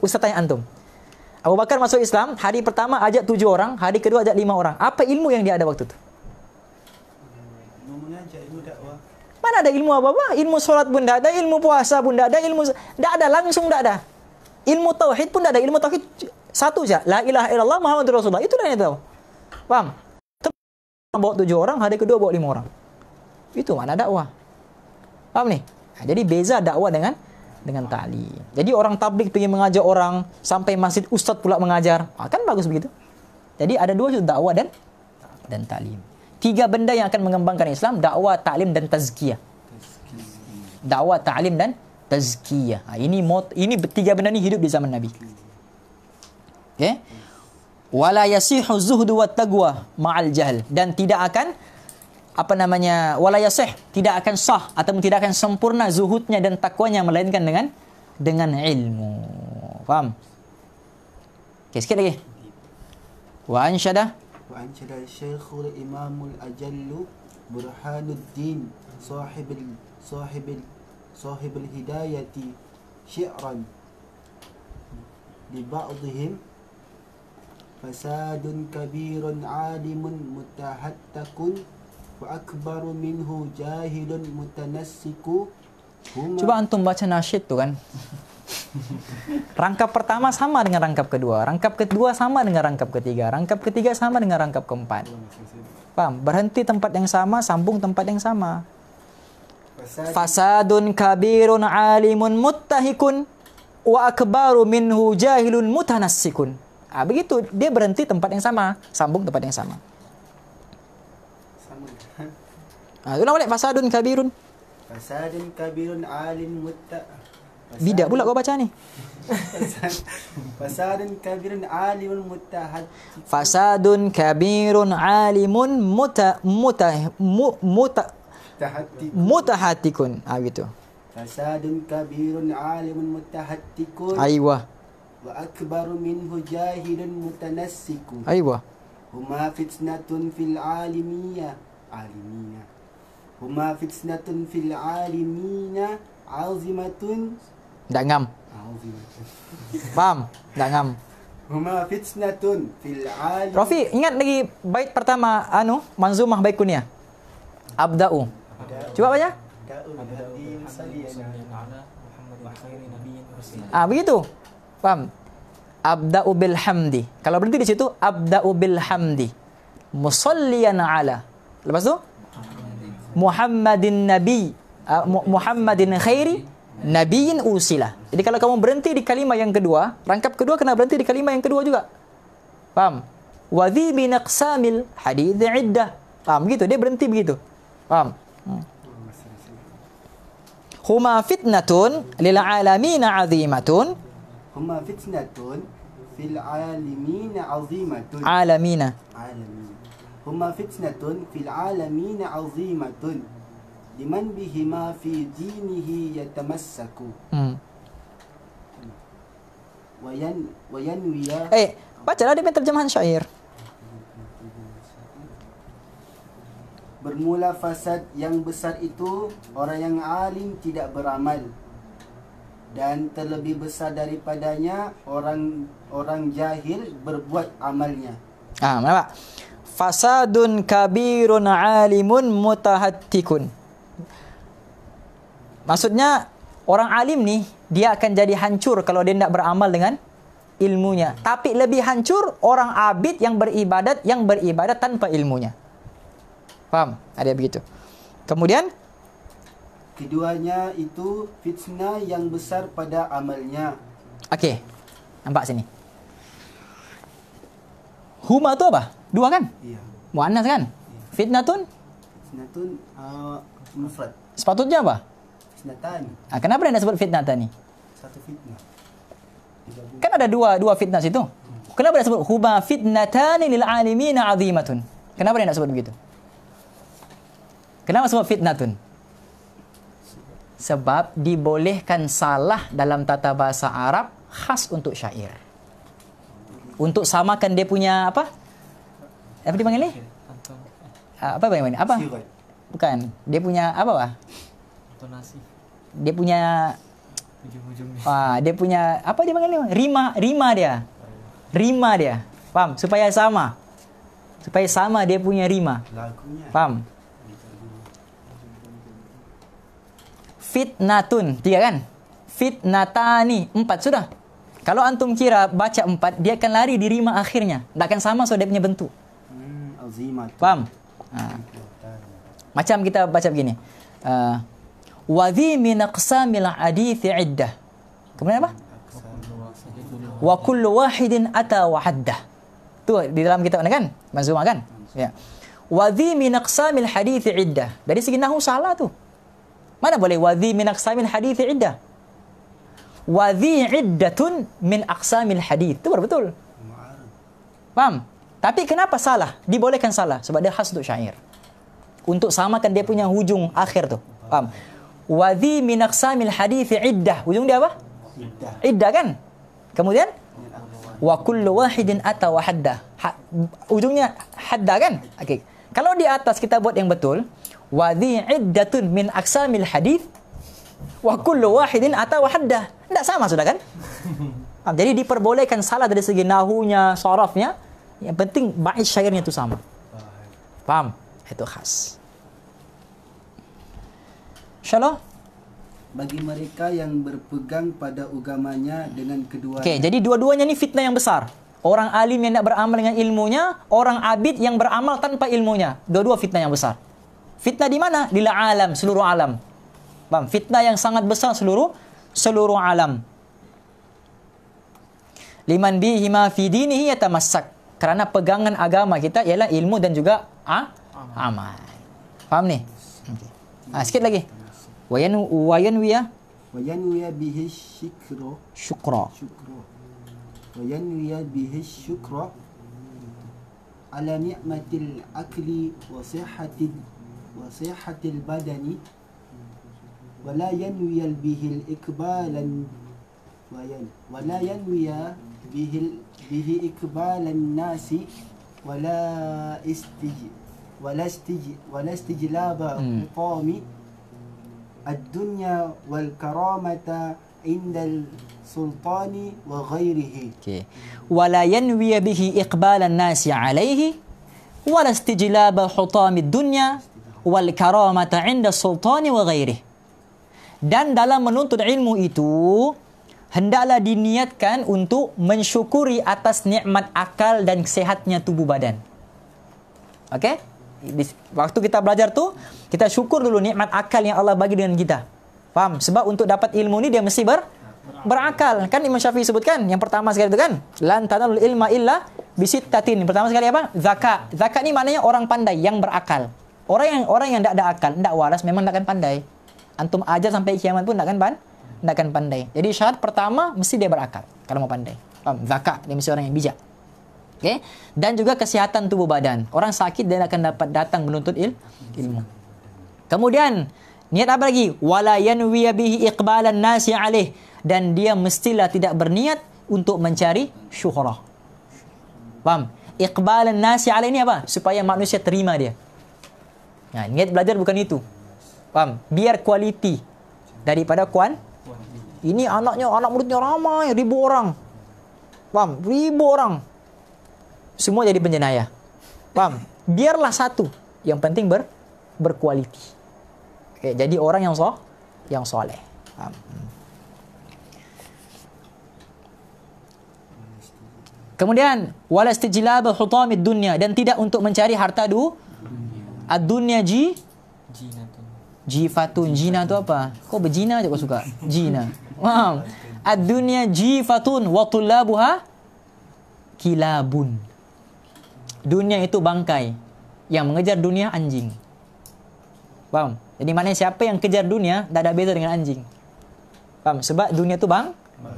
Ustaz tanya antum. Abu Bakar masuk Islam, hari pertama ajak tujuh orang, hari kedua ajak lima orang. Apa ilmu yang dia ada waktu tu? Mana ada ilmu apa-apa? Ilmu solat pun tidak ada, ilmu puasa pun tidak ada, ilmu tidak ada langsung tidak ada. Ilmu tauhid pun tidak ada, ilmu tauhid satu saja. La ilaha illallah Muhammadur Rasulullah. Itu yang dia tahu. Paham? orang bawa tujuh orang, hari kedua bawa lima orang. Itu makna dakwah. Faham ni? Ha, jadi beza dakwah dengan dengan tali. Jadi orang tablik pergi mengajar orang sampai masjid ustaz pula mengajar. Ah, kan bagus begitu. Jadi ada dua itu dakwah dan dan talim. Tiga benda yang akan mengembangkan Islam, dakwah, talim dan tazkiyah. Dakwah, talim dan tazkiyah. Ah, ini mot, ini tiga benda ni hidup di zaman Nabi. Okey wala yasihu zuhdu wat taqwa ma'al jahl dan tidak akan apa namanya wala yasih tidak akan sah atau tidak akan sempurna zuhudnya dan takwanya melainkan dengan dengan ilmu faham okey sikit lagi wa anshada wa anshada syekhul imamul ajallu burhanuddin sahibul sahibul sahibul hidayati syi'ran di ba'dihim fasadun kabirun alimun mutahattakun wa akbaru minhu jahilun mutanassiku huma... Coba antum baca nasyid tuh kan. rangkap pertama sama dengan rangkap kedua, rangkap kedua sama dengan rangkap ketiga, rangkap ketiga sama dengan rangkap keempat. Paham? Berhenti tempat yang sama, sambung tempat yang sama. Fasadun kabirun alimun muttahikun wa akbaru minhu jahilun mutanassikun. Ha, begitu. Dia berhenti tempat yang sama. Sambung tempat yang sama. Sama. Ha, ulang balik. Fasadun kabirun. Fasadun kabirun alin mutta. Bidak pula kau baca ni. Fasadun kabirun alimun mutahad. Fasadun kabirun alimun muta muta muta mutahatikun. Ah ha, gitu. Fasadun kabirun alimun mutahatikun. Aiyah wa akbaru min hujahidun mutanassiku aywa huma fitnatun fil alimiyya alimiyya huma fitnatun fil alimina azimatun dak ngam Faham? Tak ngam. Huma fitnatun fil alim. Rafi, ingat lagi bait pertama anu manzumah bait kunia. Abda'u. Cuba baca. Abda'u. Ah, begitu. Faham? Abda'u bil hamdi. Kalau berhenti di situ, abda'u bil hamdi. Musalliyan ala. Lepas tu? Muhammadin Nabi. Uh, Muhammadin Khairi. Nabiin usila. Jadi kalau kamu berhenti di kalimah yang kedua, rangkap kedua kena berhenti di kalimah yang kedua juga. Faham? Wadhi binaqsamil hadithi iddah. Faham? gitu, Dia berhenti begitu. Faham? Hmm. Huma fitnatun lil'alamina azimatun huma fitnatun fil alamin azimatun alamina alamina huma fitnatun fil alamin azimatun liman bihima fi dinih yatamassaku hmm wayan wayan wiya eh baca lah dia punya terjemahan syair bermula fasad yang besar itu orang yang alim tidak beramal dan terlebih besar daripadanya orang orang jahil berbuat amalnya. Ah, mana pak? Fasadun kabirun alimun mutahatikun. Maksudnya orang alim ni dia akan jadi hancur kalau dia tidak beramal dengan ilmunya. Tapi lebih hancur orang abid yang beribadat yang beribadat tanpa ilmunya. Faham? Ada begitu. Kemudian Keduanya itu fitnah yang besar pada amalnya. Okey. Nampak sini. Huma tu apa? Dua kan? Ya. Mu'annas kan? Ya. Fitnah tun? Fitnah tun uh, mufrad. Sepatutnya apa? Fitnah ah, ha, kenapa dia nak sebut fitnah tani? Satu fitnah. Kan ada dua dua fitnah situ. Hmm. Kenapa dia sebut huma fitnatani lil alamin azimatun? Kenapa dia nak sebut begitu? Kenapa sebut fitnatun? Hmm sebab dibolehkan salah dalam tata bahasa Arab khas untuk syair. Untuk samakan dia punya apa? Apa dia panggil ni? Ah, apa panggil ni? Apa? Bukan. Dia punya apa bah? Dia punya Ah, dia punya apa dia panggil ni? Rima, rima dia. Rima dia. Faham? Supaya sama. Supaya sama dia punya rima. Lagunya. Faham? fitnatun. Tiga kan? Fitnatani. Empat sudah. Kalau antum kira baca empat, dia akan lari di rima akhirnya. Tak akan sama so dia punya bentuk. Hmm, Faham? Ha. Macam kita baca begini. Ha. Wadhi min aqsamil adithi iddah. Kemudian apa? Wa kullu wahidin ata wa haddah. Tu di dalam kitab mana kan? Manzumah kan? Ya. Wadhi min hadithi iddah. Dari segi nahu salah tu. Mana boleh wadhi min aqsamil hadith iddah? Wadhi iddatun min aqsamil hadith. Itu betul. Faham? Tapi kenapa salah? Dibolehkan salah. Sebab dia khas untuk syair. Untuk samakan dia punya hujung akhir tu. Faham? Wadhi min aqsamil hadith iddah. Hujung dia apa? Iddah. Iddah kan? Kemudian? Wa kullu wahidin atau wahadda. Ha, ujungnya hadda kan? Okay. Kalau di atas kita buat yang betul, wa dhi iddatun min aqsamil hadith wa kullu wahidin atau haddah. Tidak sama sudah kan? Ah, jadi diperbolehkan salah dari segi nahunya, sorafnya. Yang penting baik syairnya itu sama. Paham? Itu khas. Shalom. Bagi mereka yang berpegang pada agamanya dengan kedua. Okay, jadi dua-duanya ini fitnah yang besar. Orang alim yang tidak beramal dengan ilmunya, orang abid yang beramal tanpa ilmunya. Dua-dua fitnah yang besar. Fitnah di mana? Di alam, seluruh alam. Faham? Fitnah yang sangat besar seluruh seluruh alam. Liman bihi ma fi dinihi yatamassak. Kerana pegangan agama kita ialah ilmu dan juga ha? amal. Faham ni? Okay. Ha, ah, sikit lagi. Wayan wayan wiya. Wayan wiya bihi syukra. Syukra. Wayan wiya bihi syukra. Ala ni'matil akli wa sihhatid وصحة البدن ولا ينوي به الإقبال ولا ينوي به به إقبال الناس ولا استج ولا استج ولا استجلاب مقام الدنيا والكرامة عند السلطان وغيره okay. ولا ينوي به إقبال الناس عليه ولا استجلاب حطام الدنيا wal karamata inda sultani wa ghairih. Dan dalam menuntut ilmu itu, hendaklah diniatkan untuk mensyukuri atas nikmat akal dan kesehatnya tubuh badan. Okey? Waktu kita belajar tu, kita syukur dulu nikmat akal yang Allah bagi dengan kita. Faham? Sebab untuk dapat ilmu ni dia mesti ber berakal. Kan Imam Syafi'i sebutkan yang pertama sekali tu kan? Lan tanalul ilma illa bisittatin. Pertama sekali apa? Zakat. Zakat ni maknanya orang pandai yang berakal. Orang yang orang yang tak ada akal, tak waras memang takkan pandai. Antum ajar sampai kiamat pun takkan pan, takkan pandai. Jadi syarat pertama mesti dia berakal kalau mau pandai. Faham? Zakat dia mesti orang yang bijak. Okay? Dan juga kesihatan tubuh badan. Orang sakit dia akan dapat datang menuntut il ilmu. Kemudian niat apa lagi? Walayan wiyabi ikbalan nasi alih dan dia mestilah tidak berniat untuk mencari syuhrah. Faham? Iqbalan nasi alih ini apa? Supaya manusia terima dia. Ha, niat belajar bukan itu. Faham? Biar kualiti daripada kuan. Ini anaknya, anak muridnya ramai, ribu orang. Faham? Ribu orang. Semua jadi penjenayah. Faham? Biarlah satu. Yang penting ber berkualiti. Okay, jadi orang yang soh, yang soleh. Faham? Kemudian wala istijlab hutamid dunya dan tidak untuk mencari harta dunia Adunia ji Jifatun Jina tu apa? Kau berjina je kau suka Jina Faham? Adunia jifatun Wa tulabuha Kilabun Dunia itu bangkai Yang mengejar dunia anjing Faham? Jadi maknanya siapa yang kejar dunia Tak ada beza dengan anjing Faham? Sebab dunia itu bang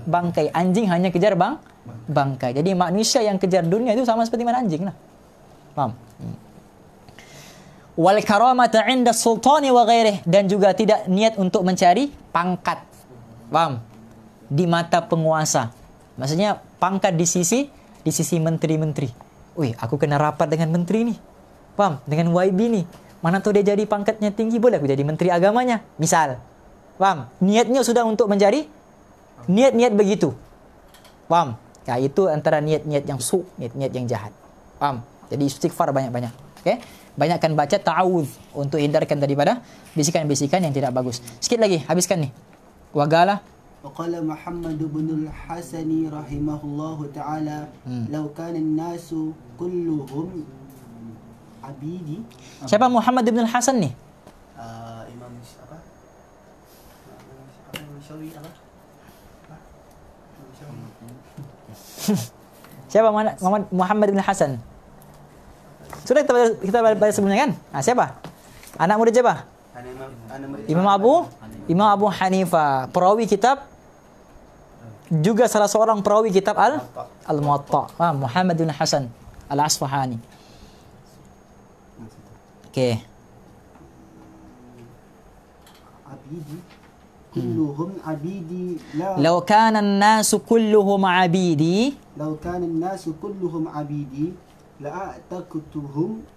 Bangkai Anjing hanya kejar bang Bangkai Jadi manusia yang kejar dunia itu sama seperti mana anjing lah Faham? Hmm wal karamata 'inda sultani wa ghairihi dan juga tidak niat untuk mencari pangkat. Paham? Di mata penguasa. Maksudnya pangkat di sisi di sisi menteri-menteri. Wih, aku kena rapat dengan menteri ni. Paham? Dengan YB ni. Mana tahu dia jadi pangkatnya tinggi boleh aku jadi menteri agamanya. Misal. Paham? Niatnya sudah untuk mencari niat-niat begitu. Paham? Ya, itu antara niat-niat yang su, niat-niat yang jahat. Paham? Jadi istighfar banyak-banyak. Okey? banyakkan baca ta'awudz untuk hindarkan daripada bisikan-bisikan yang tidak bagus. Sikit lagi, habiskan ni. Wagalah. Waqala Muhammad ibn al-Hasani rahimahullahu ta'ala hmm. Lau kana nasu kulluhum abidi Siapa Muhammad ibn al-Hasan ni? Ah, Imam apa? Imam Syawi apa? Siapa Muhammad ibn al-Hasan? Imam sudah kita baca, kita baca sebelumnya kan? Ah, siapa? Anak muda siapa? Imam Abu Imam Abu Hanifah, perawi kitab juga salah seorang perawi kitab Al Al Muwatta, ah, Muhammad bin Hasan Al Asfahani. Okey. كلهم عبيدي لو كان الناس كلهم عبيدي لو كان الناس كلهم عبيدي la'ataqtuhum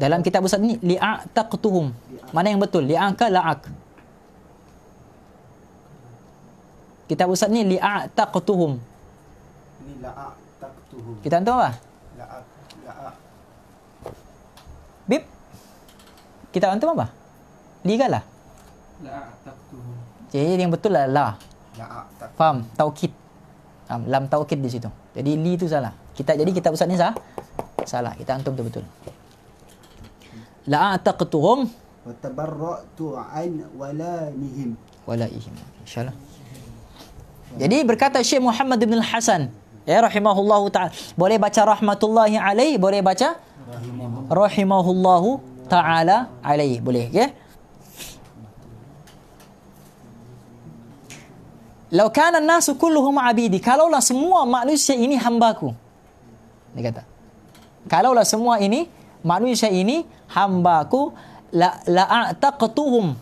dalam kitab Ustaz ni li'ataqtuhum mana yang betul li'ak ke la'ak kitab Ustaz ni li'ataqtuhum ni la'ataqtuhum kita tahu apa la'ak kita tahu apa li kala la'ataqtuhum jadi eh, yang betul lah la faham taukid Um, lam taukid di situ. Jadi li tu salah kita jadi kita pusat Ustaz sah salah kita antum betul-betul la ataqtuhum wa tabarra'tu an walaihim walaihim insyaallah jadi berkata Syekh Muhammad bin Al-Hasan ya rahimahullahu taala boleh baca rahmatullahi alaihi. boleh baca rahimahullahu taala alaihi. boleh ya Lau kana nasu kulluhum abidi. Kalaulah semua manusia ini hambaku. Dia kata. Kalaulah semua ini, manusia ini, hambaku, la, la'ataqtuhum.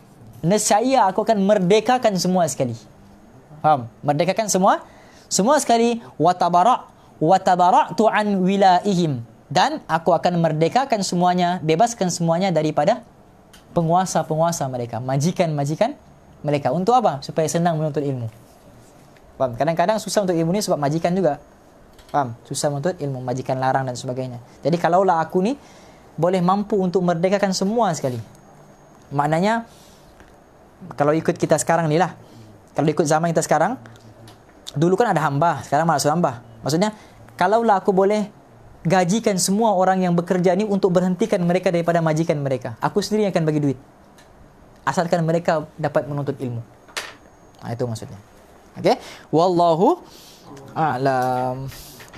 Nesaya aku akan merdekakan semua sekali. Faham? Merdekakan semua. Semua sekali. Watabara' Watabara' tu'an wila'ihim. Dan aku akan merdekakan semuanya, bebaskan semuanya daripada penguasa-penguasa mereka. Majikan-majikan mereka. Untuk apa? Supaya senang menuntut ilmu. Kadang-kadang susah untuk ilmu ni sebab majikan juga. Faham? Susah menuntut ilmu, majikan larang dan sebagainya. Jadi kalaulah aku ni boleh mampu untuk merdekakan semua sekali. Maknanya kalau ikut kita sekarang ni lah. Kalau ikut zaman kita sekarang, dulu kan ada hamba, sekarang malah hamba. Maksudnya kalaulah aku boleh gajikan semua orang yang bekerja ni untuk berhentikan mereka daripada majikan mereka. Aku sendiri yang akan bagi duit. Asalkan mereka dapat menuntut ilmu. Nah, ha, itu maksudnya. Okay? Wallahu a'lam.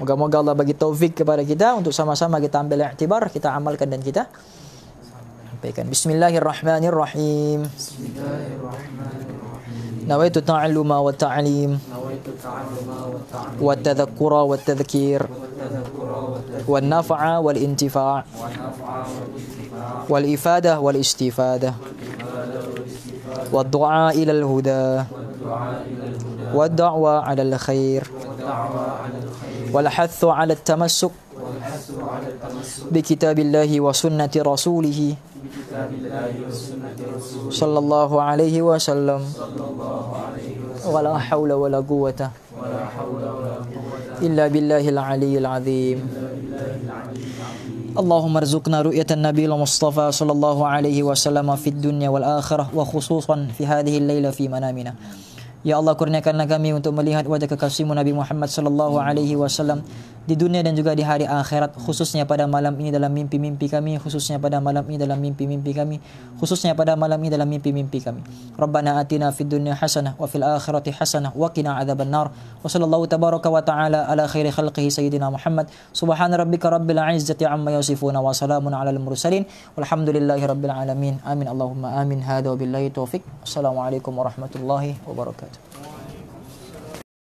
Moga-moga Allah bagi taufik kepada kita untuk sama-sama kita ambil i'tibar, kita amalkan dan kita sampaikan. Bismillahirrahmanirrahim. Bismillahirrahmanirrahim. نويت تعلم وتعليم wa al-dua' ila al والاستفادة wa al الهدى والدعوة al الخير والحث على التمسك بكتاب الله وسنة رسوله صلى الله عليه وسلم ولا حول ولا قوة إلا بالله العلي العظيم اللهم ارزقنا رؤية النبي المصطفى صلى الله عليه وسلم في الدنيا والآخرة وخصوصا في هذه الليلة في منامنا Ya Allah kurniakanlah kami untuk melihat wajah kekasihmu Nabi Muhammad sallallahu alaihi wasallam di dunia dan juga di hari akhirat khususnya pada malam ini dalam mimpi-mimpi kami khususnya pada malam ini dalam mimpi-mimpi kami khususnya pada malam ini dalam mimpi-mimpi kami Rabbana atina fid dunya hasanah wa fil akhirati hasanah wa qina adhaban nar wa sallallahu tabaraka wa taala ala khairi khalqihi sayyidina Muhammad subhana rabbika rabbil izzati amma yasifuna wa salamun alal mursalin walhamdulillahi rabbil alamin amin allahumma amin hadha wabillahi billahi taufik assalamu warahmatullahi wabarakatuh